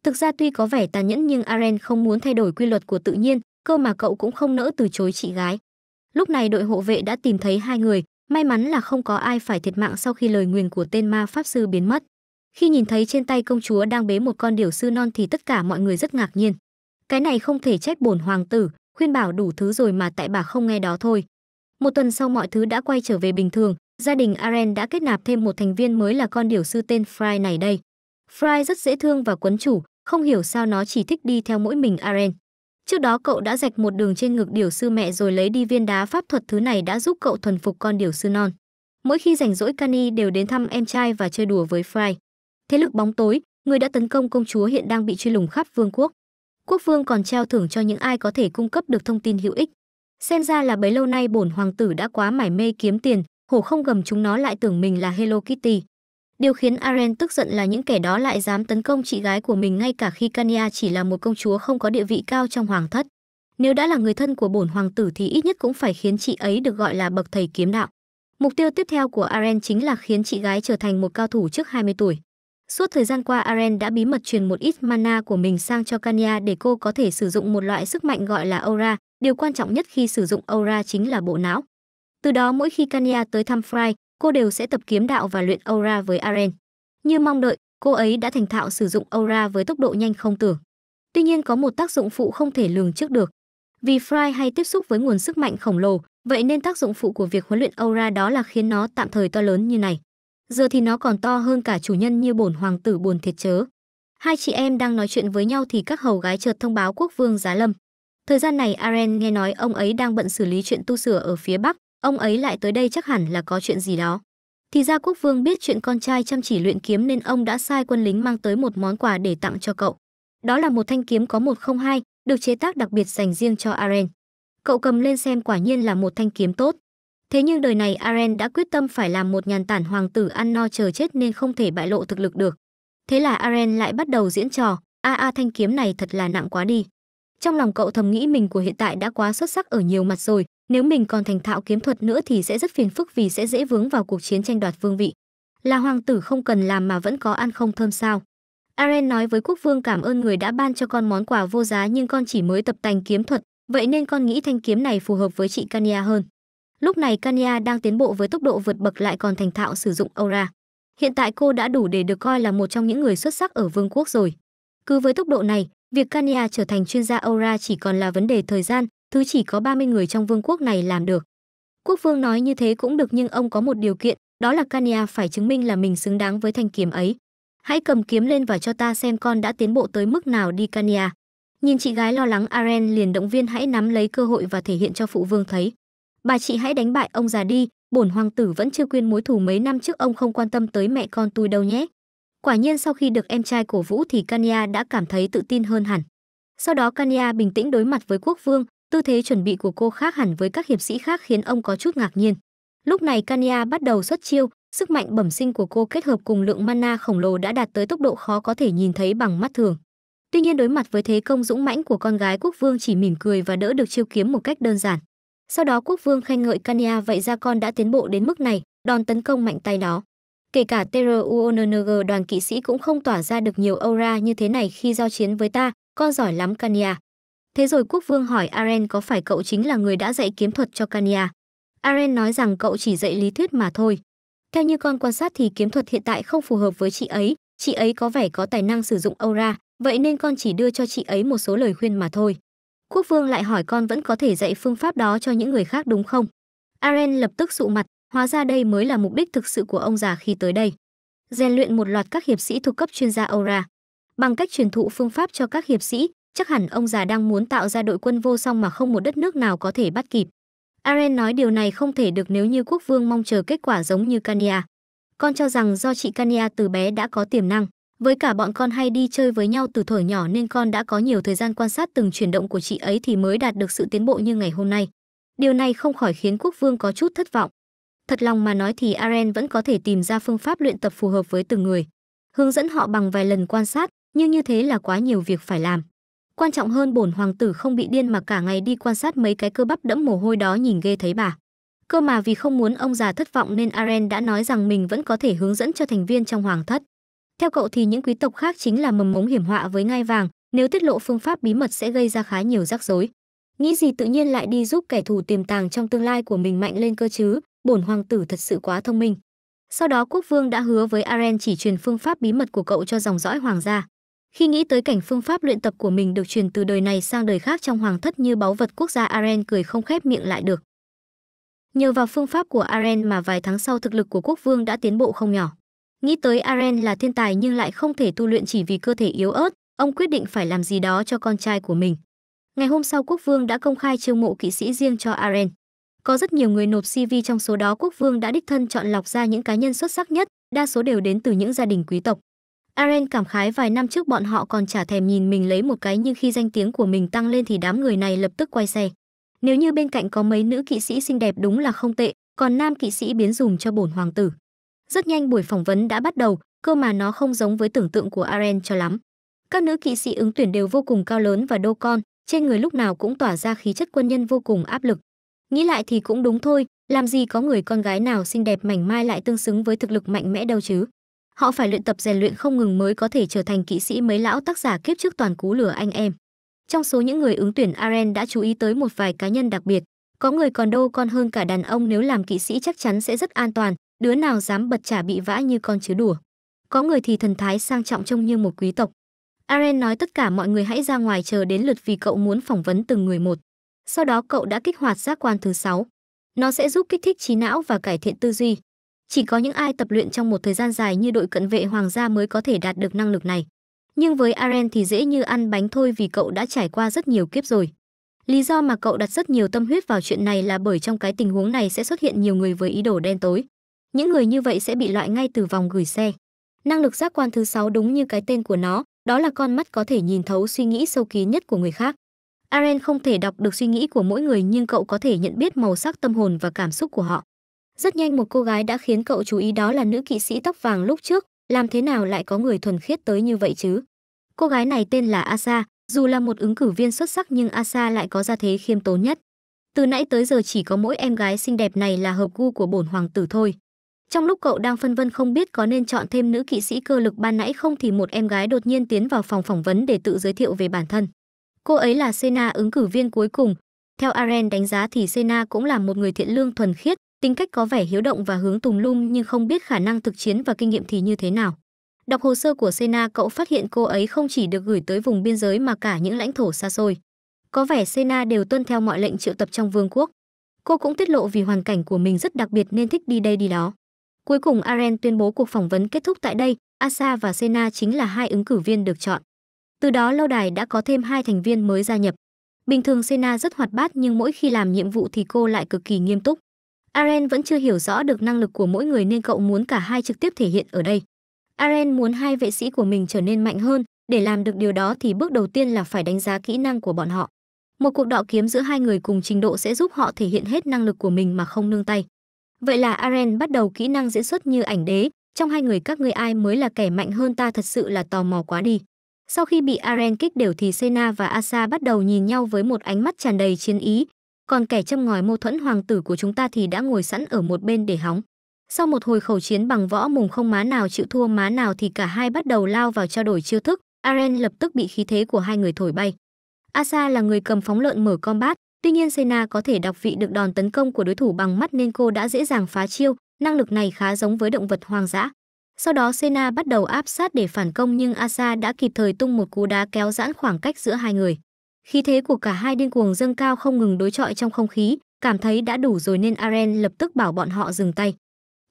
Thực ra tuy có vẻ tàn nhẫn nhưng Aren không muốn thay đổi quy luật của tự nhiên, cơ mà cậu cũng không nỡ từ chối chị gái. Lúc này đội hộ vệ đã tìm thấy hai người, may mắn là không có ai phải thiệt mạng sau khi lời nguyền của tên ma pháp sư biến mất. Khi nhìn thấy trên tay công chúa đang bế một con điểu sư non thì tất cả mọi người rất ngạc nhiên. Cái này không thể trách bổn hoàng tử, khuyên bảo đủ thứ rồi mà tại bà không nghe đó thôi. Một tuần sau mọi thứ đã quay trở về bình thường, gia đình Aren đã kết nạp thêm một thành viên mới là con điểu sư tên Fry này đây. Fry rất dễ thương và quấn chủ, không hiểu sao nó chỉ thích đi theo mỗi mình Aren. Trước đó cậu đã rạch một đường trên ngực điểu sư mẹ rồi lấy đi viên đá pháp thuật thứ này đã giúp cậu thuần phục con điểu sư non. Mỗi khi rảnh rỗi Kani đều đến thăm em trai và chơi đùa với Fry. Thế lực bóng tối, người đã tấn công công chúa hiện đang bị truy lùng khắp vương quốc. Quốc vương còn treo thưởng cho những ai có thể cung cấp được thông tin hữu ích. Xem ra là bấy lâu nay bổn hoàng tử đã quá mải mê kiếm tiền, hổ không gầm chúng nó lại tưởng mình là Hello Kitty. Điều khiến Aren tức giận là những kẻ đó lại dám tấn công chị gái của mình ngay cả khi Kania chỉ là một công chúa không có địa vị cao trong hoàng thất. Nếu đã là người thân của bổn hoàng tử thì ít nhất cũng phải khiến chị ấy được gọi là bậc thầy kiếm đạo. Mục tiêu tiếp theo của Aren chính là khiến chị gái trở thành một cao thủ trước 20 tuổi. Suốt thời gian qua Aren đã bí mật truyền một ít mana của mình sang cho Kanya để cô có thể sử dụng một loại sức mạnh gọi là aura, điều quan trọng nhất khi sử dụng aura chính là bộ não. Từ đó mỗi khi Kanya tới thăm Fry, cô đều sẽ tập kiếm đạo và luyện aura với Aren. Như mong đợi, cô ấy đã thành thạo sử dụng aura với tốc độ nhanh không tưởng. Tuy nhiên có một tác dụng phụ không thể lường trước được. Vì Fry hay tiếp xúc với nguồn sức mạnh khổng lồ, vậy nên tác dụng phụ của việc huấn luyện aura đó là khiến nó tạm thời to lớn như này giờ thì nó còn to hơn cả chủ nhân như bổn hoàng tử buồn thiệt chớ. Hai chị em đang nói chuyện với nhau thì các hầu gái chợt thông báo quốc vương giá lâm. Thời gian này Aren nghe nói ông ấy đang bận xử lý chuyện tu sửa ở phía Bắc, ông ấy lại tới đây chắc hẳn là có chuyện gì đó. Thì ra quốc vương biết chuyện con trai chăm chỉ luyện kiếm nên ông đã sai quân lính mang tới một món quà để tặng cho cậu. Đó là một thanh kiếm có 102, được chế tác đặc biệt dành riêng cho Aren. Cậu cầm lên xem quả nhiên là một thanh kiếm tốt. Thế nhưng đời này Aren đã quyết tâm phải làm một nhàn tản hoàng tử ăn no chờ chết nên không thể bại lộ thực lực được. Thế là Aren lại bắt đầu diễn trò, a a thanh kiếm này thật là nặng quá đi. Trong lòng cậu thầm nghĩ mình của hiện tại đã quá xuất sắc ở nhiều mặt rồi, nếu mình còn thành thạo kiếm thuật nữa thì sẽ rất phiền phức vì sẽ dễ vướng vào cuộc chiến tranh đoạt vương vị. Là hoàng tử không cần làm mà vẫn có ăn không thơm sao? Aren nói với quốc vương cảm ơn người đã ban cho con món quà vô giá nhưng con chỉ mới tập tành kiếm thuật, vậy nên con nghĩ thanh kiếm này phù hợp với chị Kania hơn. Lúc này Kania đang tiến bộ với tốc độ vượt bậc lại còn thành thạo sử dụng aura. Hiện tại cô đã đủ để được coi là một trong những người xuất sắc ở vương quốc rồi. Cứ với tốc độ này, việc Kania trở thành chuyên gia aura chỉ còn là vấn đề thời gian, thứ chỉ có 30 người trong vương quốc này làm được. Quốc vương nói như thế cũng được nhưng ông có một điều kiện, đó là Kania phải chứng minh là mình xứng đáng với thanh kiếm ấy. Hãy cầm kiếm lên và cho ta xem con đã tiến bộ tới mức nào đi Kania. Nhìn chị gái lo lắng Aren liền động viên hãy nắm lấy cơ hội và thể hiện cho phụ vương thấy bà chị hãy đánh bại ông già đi bổn hoàng tử vẫn chưa quên mối thù mấy năm trước ông không quan tâm tới mẹ con tôi đâu nhé quả nhiên sau khi được em trai cổ vũ thì kania đã cảm thấy tự tin hơn hẳn sau đó kania bình tĩnh đối mặt với quốc vương tư thế chuẩn bị của cô khác hẳn với các hiệp sĩ khác khiến ông có chút ngạc nhiên lúc này kania bắt đầu xuất chiêu sức mạnh bẩm sinh của cô kết hợp cùng lượng mana khổng lồ đã đạt tới tốc độ khó có thể nhìn thấy bằng mắt thường tuy nhiên đối mặt với thế công dũng mãnh của con gái quốc vương chỉ mỉm cười và đỡ được chiêu kiếm một cách đơn giản sau đó quốc vương khen ngợi Kania vậy ra con đã tiến bộ đến mức này, đòn tấn công mạnh tay đó Kể cả TRUONNG đoàn kỵ sĩ cũng không tỏa ra được nhiều aura như thế này khi giao chiến với ta, con giỏi lắm Kania. Thế rồi quốc vương hỏi Aren có phải cậu chính là người đã dạy kiếm thuật cho Kania. Aren nói rằng cậu chỉ dạy lý thuyết mà thôi. Theo như con quan sát thì kiếm thuật hiện tại không phù hợp với chị ấy, chị ấy có vẻ có tài năng sử dụng aura, vậy nên con chỉ đưa cho chị ấy một số lời khuyên mà thôi. Quốc vương lại hỏi con vẫn có thể dạy phương pháp đó cho những người khác đúng không? Aren lập tức sụ mặt, hóa ra đây mới là mục đích thực sự của ông già khi tới đây. Rèn luyện một loạt các hiệp sĩ thuộc cấp chuyên gia Aura. Bằng cách truyền thụ phương pháp cho các hiệp sĩ, chắc hẳn ông già đang muốn tạo ra đội quân vô song mà không một đất nước nào có thể bắt kịp. Aren nói điều này không thể được nếu như quốc vương mong chờ kết quả giống như Kania. Con cho rằng do chị Kania từ bé đã có tiềm năng. Với cả bọn con hay đi chơi với nhau từ thời nhỏ nên con đã có nhiều thời gian quan sát từng chuyển động của chị ấy thì mới đạt được sự tiến bộ như ngày hôm nay. Điều này không khỏi khiến quốc vương có chút thất vọng. Thật lòng mà nói thì Aren vẫn có thể tìm ra phương pháp luyện tập phù hợp với từng người. Hướng dẫn họ bằng vài lần quan sát, nhưng như thế là quá nhiều việc phải làm. Quan trọng hơn bổn hoàng tử không bị điên mà cả ngày đi quan sát mấy cái cơ bắp đẫm mồ hôi đó nhìn ghê thấy bà. Cơ mà vì không muốn ông già thất vọng nên Aren đã nói rằng mình vẫn có thể hướng dẫn cho thành viên trong hoàng thất. Theo cậu thì những quý tộc khác chính là mầm mống hiểm họa với ngai vàng, nếu tiết lộ phương pháp bí mật sẽ gây ra khá nhiều rắc rối. Nghĩ gì tự nhiên lại đi giúp kẻ thù tiềm tàng trong tương lai của mình mạnh lên cơ chứ, bổn hoàng tử thật sự quá thông minh. Sau đó quốc vương đã hứa với Aren chỉ truyền phương pháp bí mật của cậu cho dòng dõi hoàng gia. Khi nghĩ tới cảnh phương pháp luyện tập của mình được truyền từ đời này sang đời khác trong hoàng thất như báu vật quốc gia Aren cười không khép miệng lại được. Nhờ vào phương pháp của Aren mà vài tháng sau thực lực của quốc vương đã tiến bộ không nhỏ. Nghĩ tới Aren là thiên tài nhưng lại không thể tu luyện chỉ vì cơ thể yếu ớt, ông quyết định phải làm gì đó cho con trai của mình. Ngày hôm sau quốc vương đã công khai chiêu mộ kỵ sĩ riêng cho Aren. Có rất nhiều người nộp CV trong số đó quốc vương đã đích thân chọn lọc ra những cá nhân xuất sắc nhất, đa số đều đến từ những gia đình quý tộc. Aren cảm khái vài năm trước bọn họ còn chả thèm nhìn mình lấy một cái nhưng khi danh tiếng của mình tăng lên thì đám người này lập tức quay xe. Nếu như bên cạnh có mấy nữ kỵ sĩ xinh đẹp đúng là không tệ, còn nam kỵ sĩ biến dùm cho bổn hoàng tử. Rất nhanh buổi phỏng vấn đã bắt đầu, cơ mà nó không giống với tưởng tượng của Aren cho lắm. Các nữ kỵ sĩ ứng tuyển đều vô cùng cao lớn và đô con, trên người lúc nào cũng tỏa ra khí chất quân nhân vô cùng áp lực. Nghĩ lại thì cũng đúng thôi, làm gì có người con gái nào xinh đẹp mảnh mai lại tương xứng với thực lực mạnh mẽ đâu chứ. Họ phải luyện tập rèn luyện không ngừng mới có thể trở thành kỵ sĩ mấy lão tác giả kiếp trước toàn cú lửa anh em. Trong số những người ứng tuyển Aren đã chú ý tới một vài cá nhân đặc biệt, có người còn đô con hơn cả đàn ông nếu làm kỵ sĩ chắc chắn sẽ rất an toàn, Đứa nào dám bật trả bị vã như con chứa đùa. Có người thì thần thái sang trọng trông như một quý tộc. Aren nói tất cả mọi người hãy ra ngoài chờ đến lượt vì cậu muốn phỏng vấn từng người một. Sau đó cậu đã kích hoạt giác quan thứ 6. Nó sẽ giúp kích thích trí não và cải thiện tư duy. Chỉ có những ai tập luyện trong một thời gian dài như đội cận vệ hoàng gia mới có thể đạt được năng lực này. Nhưng với Aren thì dễ như ăn bánh thôi vì cậu đã trải qua rất nhiều kiếp rồi. Lý do mà cậu đặt rất nhiều tâm huyết vào chuyện này là bởi trong cái tình huống này sẽ xuất hiện nhiều người với ý đồ đen tối những người như vậy sẽ bị loại ngay từ vòng gửi xe. Năng lực giác quan thứ sáu đúng như cái tên của nó, đó là con mắt có thể nhìn thấu suy nghĩ sâu kín nhất của người khác. Aren không thể đọc được suy nghĩ của mỗi người nhưng cậu có thể nhận biết màu sắc tâm hồn và cảm xúc của họ. Rất nhanh một cô gái đã khiến cậu chú ý đó là nữ kỵ sĩ tóc vàng lúc trước, làm thế nào lại có người thuần khiết tới như vậy chứ? Cô gái này tên là Asa, dù là một ứng cử viên xuất sắc nhưng Asa lại có gia thế khiêm tốn nhất. Từ nãy tới giờ chỉ có mỗi em gái xinh đẹp này là hợp gu của bổn hoàng tử thôi. Trong lúc cậu đang phân vân không biết có nên chọn thêm nữ kỵ sĩ cơ lực ban nãy không thì một em gái đột nhiên tiến vào phòng phỏng vấn để tự giới thiệu về bản thân. Cô ấy là Sena ứng cử viên cuối cùng. Theo Aren đánh giá thì Sena cũng là một người thiện lương thuần khiết, tính cách có vẻ hiếu động và hướng tùng lung nhưng không biết khả năng thực chiến và kinh nghiệm thì như thế nào. Đọc hồ sơ của Sena cậu phát hiện cô ấy không chỉ được gửi tới vùng biên giới mà cả những lãnh thổ xa xôi. Có vẻ Sena đều tuân theo mọi lệnh triệu tập trong vương quốc. Cô cũng tiết lộ vì hoàn cảnh của mình rất đặc biệt nên thích đi đây đi đó. Cuối cùng Aren tuyên bố cuộc phỏng vấn kết thúc tại đây, Asa và Sena chính là hai ứng cử viên được chọn. Từ đó lâu đài đã có thêm hai thành viên mới gia nhập. Bình thường Sena rất hoạt bát nhưng mỗi khi làm nhiệm vụ thì cô lại cực kỳ nghiêm túc. Aren vẫn chưa hiểu rõ được năng lực của mỗi người nên cậu muốn cả hai trực tiếp thể hiện ở đây. Aren muốn hai vệ sĩ của mình trở nên mạnh hơn, để làm được điều đó thì bước đầu tiên là phải đánh giá kỹ năng của bọn họ. Một cuộc đọ kiếm giữa hai người cùng trình độ sẽ giúp họ thể hiện hết năng lực của mình mà không nương tay. Vậy là Aren bắt đầu kỹ năng diễn xuất như ảnh đế, trong hai người các ngươi ai mới là kẻ mạnh hơn ta thật sự là tò mò quá đi. Sau khi bị Aren kích đều thì Sena và Asa bắt đầu nhìn nhau với một ánh mắt tràn đầy chiến ý, còn kẻ châm ngòi mâu thuẫn hoàng tử của chúng ta thì đã ngồi sẵn ở một bên để hóng. Sau một hồi khẩu chiến bằng võ mùng không má nào chịu thua má nào thì cả hai bắt đầu lao vào trao đổi chiêu thức, Aren lập tức bị khí thế của hai người thổi bay. Asa là người cầm phóng lợn mở combat, Tuy nhiên Sena có thể đọc vị được đòn tấn công của đối thủ bằng mắt nên cô đã dễ dàng phá chiêu, năng lực này khá giống với động vật hoang dã. Sau đó Sena bắt đầu áp sát để phản công nhưng Asa đã kịp thời tung một cú đá kéo giãn khoảng cách giữa hai người. Khí thế của cả hai điên cuồng dâng cao không ngừng đối chọi trong không khí, cảm thấy đã đủ rồi nên Aren lập tức bảo bọn họ dừng tay.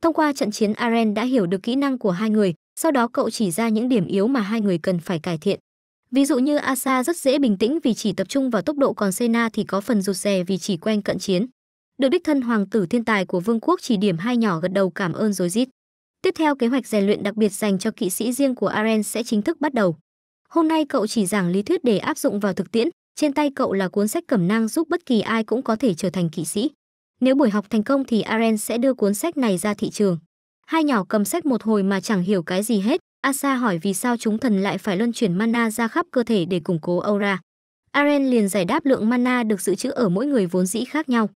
Thông qua trận chiến Aren đã hiểu được kỹ năng của hai người, sau đó cậu chỉ ra những điểm yếu mà hai người cần phải cải thiện. Ví dụ như Asa rất dễ bình tĩnh vì chỉ tập trung vào tốc độ còn Sena thì có phần rụt rè vì chỉ quen cận chiến. Được đích thân hoàng tử thiên tài của vương quốc chỉ điểm hai nhỏ gật đầu cảm ơn rồi rít. Tiếp theo kế hoạch rèn luyện đặc biệt dành cho kỵ sĩ riêng của Aren sẽ chính thức bắt đầu. Hôm nay cậu chỉ giảng lý thuyết để áp dụng vào thực tiễn, trên tay cậu là cuốn sách cẩm năng giúp bất kỳ ai cũng có thể trở thành kỵ sĩ. Nếu buổi học thành công thì Aren sẽ đưa cuốn sách này ra thị trường. Hai nhỏ cầm sách một hồi mà chẳng hiểu cái gì hết, Asa hỏi vì sao chúng thần lại phải luân chuyển mana ra khắp cơ thể để củng cố aura. Aren liền giải đáp lượng mana được dự trữ ở mỗi người vốn dĩ khác nhau.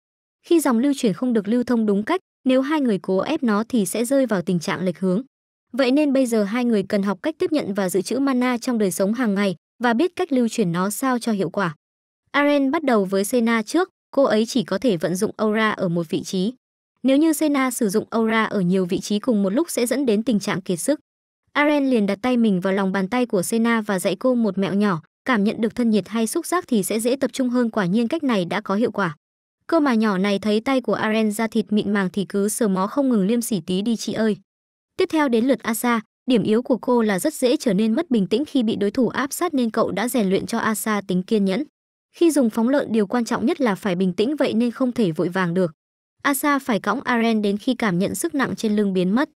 Khi dòng lưu chuyển không được lưu thông đúng cách, nếu hai người cố ép nó thì sẽ rơi vào tình trạng lệch hướng. Vậy nên bây giờ hai người cần học cách tiếp nhận và dự trữ mana trong đời sống hàng ngày và biết cách lưu chuyển nó sao cho hiệu quả. Aren bắt đầu với Sena trước, cô ấy chỉ có thể vận dụng aura ở một vị trí. Nếu như Sena sử dụng aura ở nhiều vị trí cùng một lúc sẽ dẫn đến tình trạng kiệt sức. Aren liền đặt tay mình vào lòng bàn tay của Sena và dạy cô một mẹo nhỏ, cảm nhận được thân nhiệt hay xúc giác thì sẽ dễ tập trung hơn quả nhiên cách này đã có hiệu quả. Cơ mà nhỏ này thấy tay của Aren ra thịt mịn màng thì cứ sờ mó không ngừng liêm sỉ tí đi chị ơi. Tiếp theo đến lượt Asa, điểm yếu của cô là rất dễ trở nên mất bình tĩnh khi bị đối thủ áp sát nên cậu đã rèn luyện cho Asa tính kiên nhẫn. Khi dùng phóng lợn điều quan trọng nhất là phải bình tĩnh vậy nên không thể vội vàng được. Asa phải cõng Aren đến khi cảm nhận sức nặng trên lưng biến mất.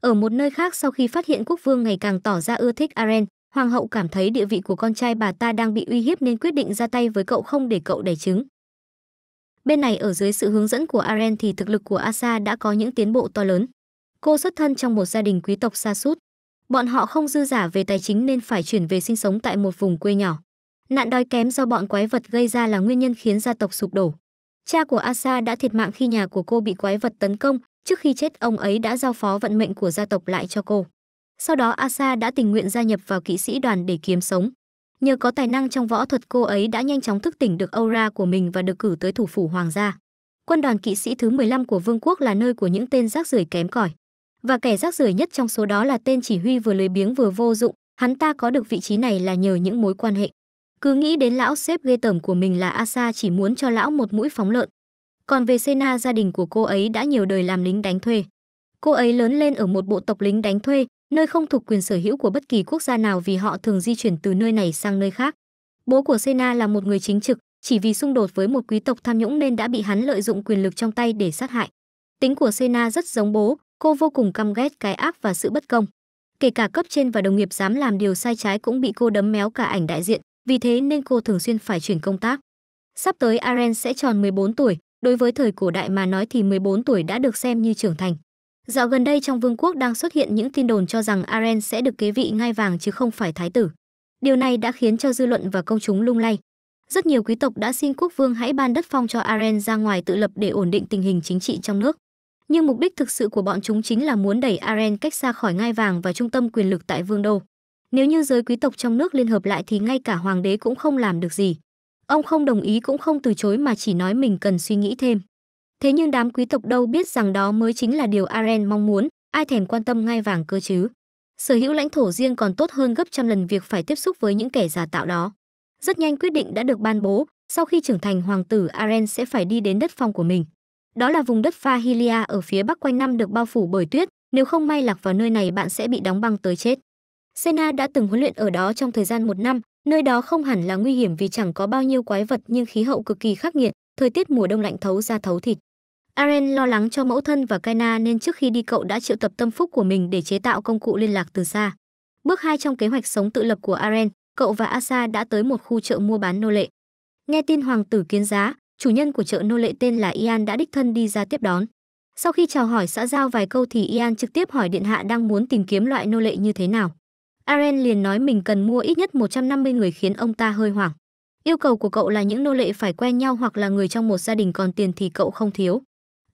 Ở một nơi khác sau khi phát hiện quốc vương ngày càng tỏ ra ưa thích Aren, hoàng hậu cảm thấy địa vị của con trai bà ta đang bị uy hiếp nên quyết định ra tay với cậu không để cậu đẻ trứng. Bên này ở dưới sự hướng dẫn của Aren thì thực lực của Asa đã có những tiến bộ to lớn. Cô xuất thân trong một gia đình quý tộc xa sút Bọn họ không dư giả về tài chính nên phải chuyển về sinh sống tại một vùng quê nhỏ. Nạn đói kém do bọn quái vật gây ra là nguyên nhân khiến gia tộc sụp đổ. Cha của Asa đã thiệt mạng khi nhà của cô bị quái vật tấn công, Trước khi chết ông ấy đã giao phó vận mệnh của gia tộc lại cho cô. Sau đó Asa đã tình nguyện gia nhập vào kỵ sĩ đoàn để kiếm sống. Nhờ có tài năng trong võ thuật cô ấy đã nhanh chóng thức tỉnh được aura của mình và được cử tới thủ phủ hoàng gia. Quân đoàn kỵ sĩ thứ 15 của vương quốc là nơi của những tên rác rưởi kém cỏi. Và kẻ rác rưởi nhất trong số đó là tên chỉ huy vừa lười biếng vừa vô dụng, hắn ta có được vị trí này là nhờ những mối quan hệ. Cứ nghĩ đến lão sếp ghê tởm của mình là Asa chỉ muốn cho lão một mũi phóng lợn. Còn về Sena gia đình của cô ấy đã nhiều đời làm lính đánh thuê. Cô ấy lớn lên ở một bộ tộc lính đánh thuê, nơi không thuộc quyền sở hữu của bất kỳ quốc gia nào vì họ thường di chuyển từ nơi này sang nơi khác. Bố của Sena là một người chính trực, chỉ vì xung đột với một quý tộc tham nhũng nên đã bị hắn lợi dụng quyền lực trong tay để sát hại. Tính của Sena rất giống bố, cô vô cùng căm ghét cái ác và sự bất công. Kể cả cấp trên và đồng nghiệp dám làm điều sai trái cũng bị cô đấm méo cả ảnh đại diện, vì thế nên cô thường xuyên phải chuyển công tác. Sắp tới Aren sẽ tròn 14 tuổi, Đối với thời cổ đại mà nói thì 14 tuổi đã được xem như trưởng thành. Dạo gần đây trong vương quốc đang xuất hiện những tin đồn cho rằng Aren sẽ được kế vị ngai vàng chứ không phải thái tử. Điều này đã khiến cho dư luận và công chúng lung lay. Rất nhiều quý tộc đã xin quốc vương hãy ban đất phong cho Aren ra ngoài tự lập để ổn định tình hình chính trị trong nước. Nhưng mục đích thực sự của bọn chúng chính là muốn đẩy Aren cách xa khỏi ngai vàng và trung tâm quyền lực tại vương đô. Nếu như giới quý tộc trong nước liên hợp lại thì ngay cả hoàng đế cũng không làm được gì. Ông không đồng ý cũng không từ chối mà chỉ nói mình cần suy nghĩ thêm. Thế nhưng đám quý tộc đâu biết rằng đó mới chính là điều Aren mong muốn, ai thèm quan tâm ngay vàng cơ chứ. Sở hữu lãnh thổ riêng còn tốt hơn gấp trăm lần việc phải tiếp xúc với những kẻ giả tạo đó. Rất nhanh quyết định đã được ban bố, sau khi trưởng thành hoàng tử Aren sẽ phải đi đến đất phong của mình. Đó là vùng đất Fahilia ở phía bắc quanh năm được bao phủ bởi tuyết, nếu không may lạc vào nơi này bạn sẽ bị đóng băng tới chết. Sena đã từng huấn luyện ở đó trong thời gian một năm, Nơi đó không hẳn là nguy hiểm vì chẳng có bao nhiêu quái vật nhưng khí hậu cực kỳ khắc nghiệt, thời tiết mùa đông lạnh thấu ra thấu thịt. Aren lo lắng cho mẫu thân và Kaina nên trước khi đi cậu đã triệu tập tâm phúc của mình để chế tạo công cụ liên lạc từ xa. Bước 2 trong kế hoạch sống tự lập của Aren, cậu và Asa đã tới một khu chợ mua bán nô lệ. Nghe tin hoàng tử kiến giá, chủ nhân của chợ nô lệ tên là Ian đã đích thân đi ra tiếp đón. Sau khi chào hỏi xã giao vài câu thì Ian trực tiếp hỏi điện hạ đang muốn tìm kiếm loại nô lệ như thế nào. Aren liền nói mình cần mua ít nhất 150 người khiến ông ta hơi hoảng. Yêu cầu của cậu là những nô lệ phải quen nhau hoặc là người trong một gia đình còn tiền thì cậu không thiếu.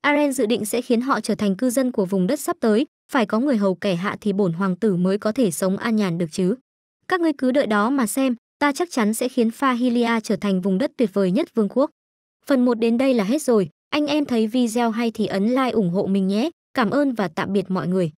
Aren dự định sẽ khiến họ trở thành cư dân của vùng đất sắp tới, phải có người hầu kẻ hạ thì bổn hoàng tử mới có thể sống an nhàn được chứ. Các ngươi cứ đợi đó mà xem, ta chắc chắn sẽ khiến Fahilia trở thành vùng đất tuyệt vời nhất vương quốc. Phần 1 đến đây là hết rồi, anh em thấy video hay thì ấn like ủng hộ mình nhé. Cảm ơn và tạm biệt mọi người.